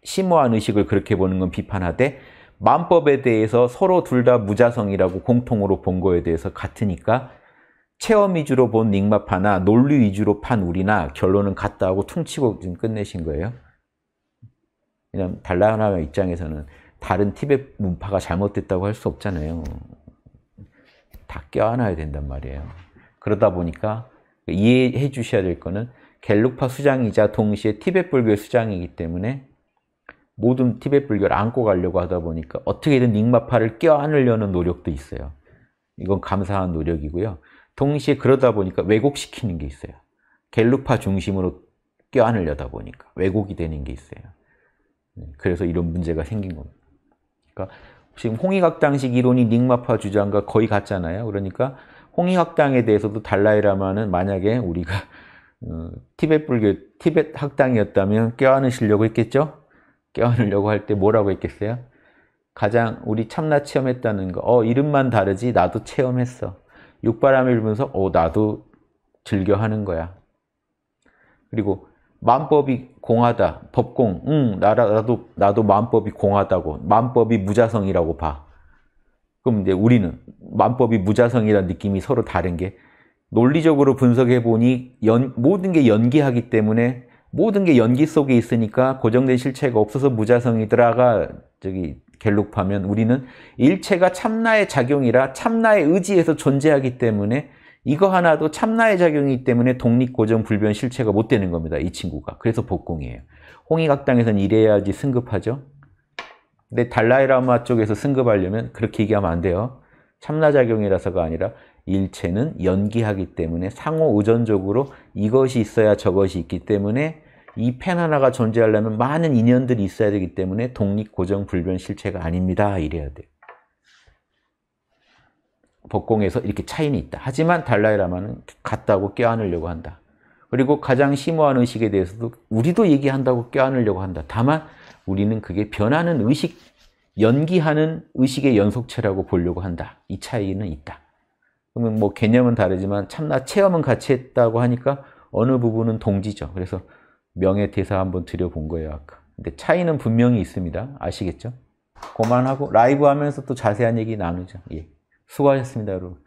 심오한 의식을 그렇게 보는 건 비판하되 만법에 대해서 서로 둘 다 무자성이라고 공통으로 본 거에 대해서 같으니까 체험 위주로 본 닉마파나 논리 위주로 판 우리나 결론은 같다 하고 퉁치고 끝내신 거예요. 왜냐 달라이나마 입장에서는 다른 티벳 문파가 잘못됐다고 할 수 없잖아요. 다 껴안아야 된단 말이에요. 그러다 보니까 이해해 주셔야 될 거는 갤룩파 수장이자 동시에 티벳 불교의 수장이기 때문에 모든 티벳 불교를 안고 가려고 하다 보니까 어떻게든 닉마파를 껴안으려는 노력도 있어요. 이건 감사한 노력이고요. 동시에 그러다 보니까 왜곡시키는 게 있어요. 갤루파 중심으로 껴안으려다 보니까 왜곡이 되는 게 있어요. 네, 그래서 이런 문제가 생긴 겁니다. 그러니까 지금 홍익학당식 이론이 닉마파 주장과 거의 같잖아요. 그러니까 홍익학당에 대해서도 달라이라마는 만약에 우리가 어, 티벳 불교, 티벳 학당이었다면 껴안으시려고 했겠죠? 껴안으려고 할 때 뭐라고 했겠어요? 가장 우리 참나 체험했다는 거. 어, 이름만 다르지 나도 체험했어. 육바람을 불면서 어, 나도 즐겨 하는 거야. 그리고 만법이 공하다. 법공. 응, 나라, 나도, 나도 만법이 공하다고. 만법이 무자성이라고 봐. 그럼 이제 우리는 만법이 무자성이라는 느낌이 서로 다른 게 논리적으로 분석해 보니 모든 게 연기하기 때문에 모든 게 연기 속에 있으니까 고정된 실체가 없어서 무자성이더라가 저기 갤럽하면 우리는 일체가 참나의 작용이라 참나의 의지에서 존재하기 때문에 이거 하나도 참나의 작용이기 때문에 독립고정 불변 실체가 못 되는 겁니다. 이 친구가. 그래서 복공이에요. 홍의각당에서는 이래야지 승급하죠. 근데 달라이라마 쪽에서 승급하려면 그렇게 얘기하면 안 돼요. 참나작용이라서가 아니라 일체는 연기하기 때문에 상호 의존적으로 이것이 있어야 저것이 있기 때문에 이 펜 하나가 존재하려면 많은 인연들이 있어야 되기 때문에 독립 고정 불변 실체가 아닙니다. 이래야 돼요. 법공에서 이렇게 차이는 있다. 하지만 달라이라마는 같다고 껴안으려고 한다. 그리고 가장 심오한 의식에 대해서도 우리도 얘기한다고 껴안으려고 한다. 다만 우리는 그게 변하는 의식, 연기하는 의식의 연속체라고 보려고 한다. 이 차이는 있다. 그러면 뭐 개념은 다르지만 참나 체험은 같이 했다고 하니까 어느 부분은 동지죠. 그래서 명예 대사 한번 드려본 거예요, 아까. 근데 차이는 분명히 있습니다. 아시겠죠? 그만하고 라이브 하면서 또 자세한 얘기 나누죠. 예. 수고하셨습니다, 여러분.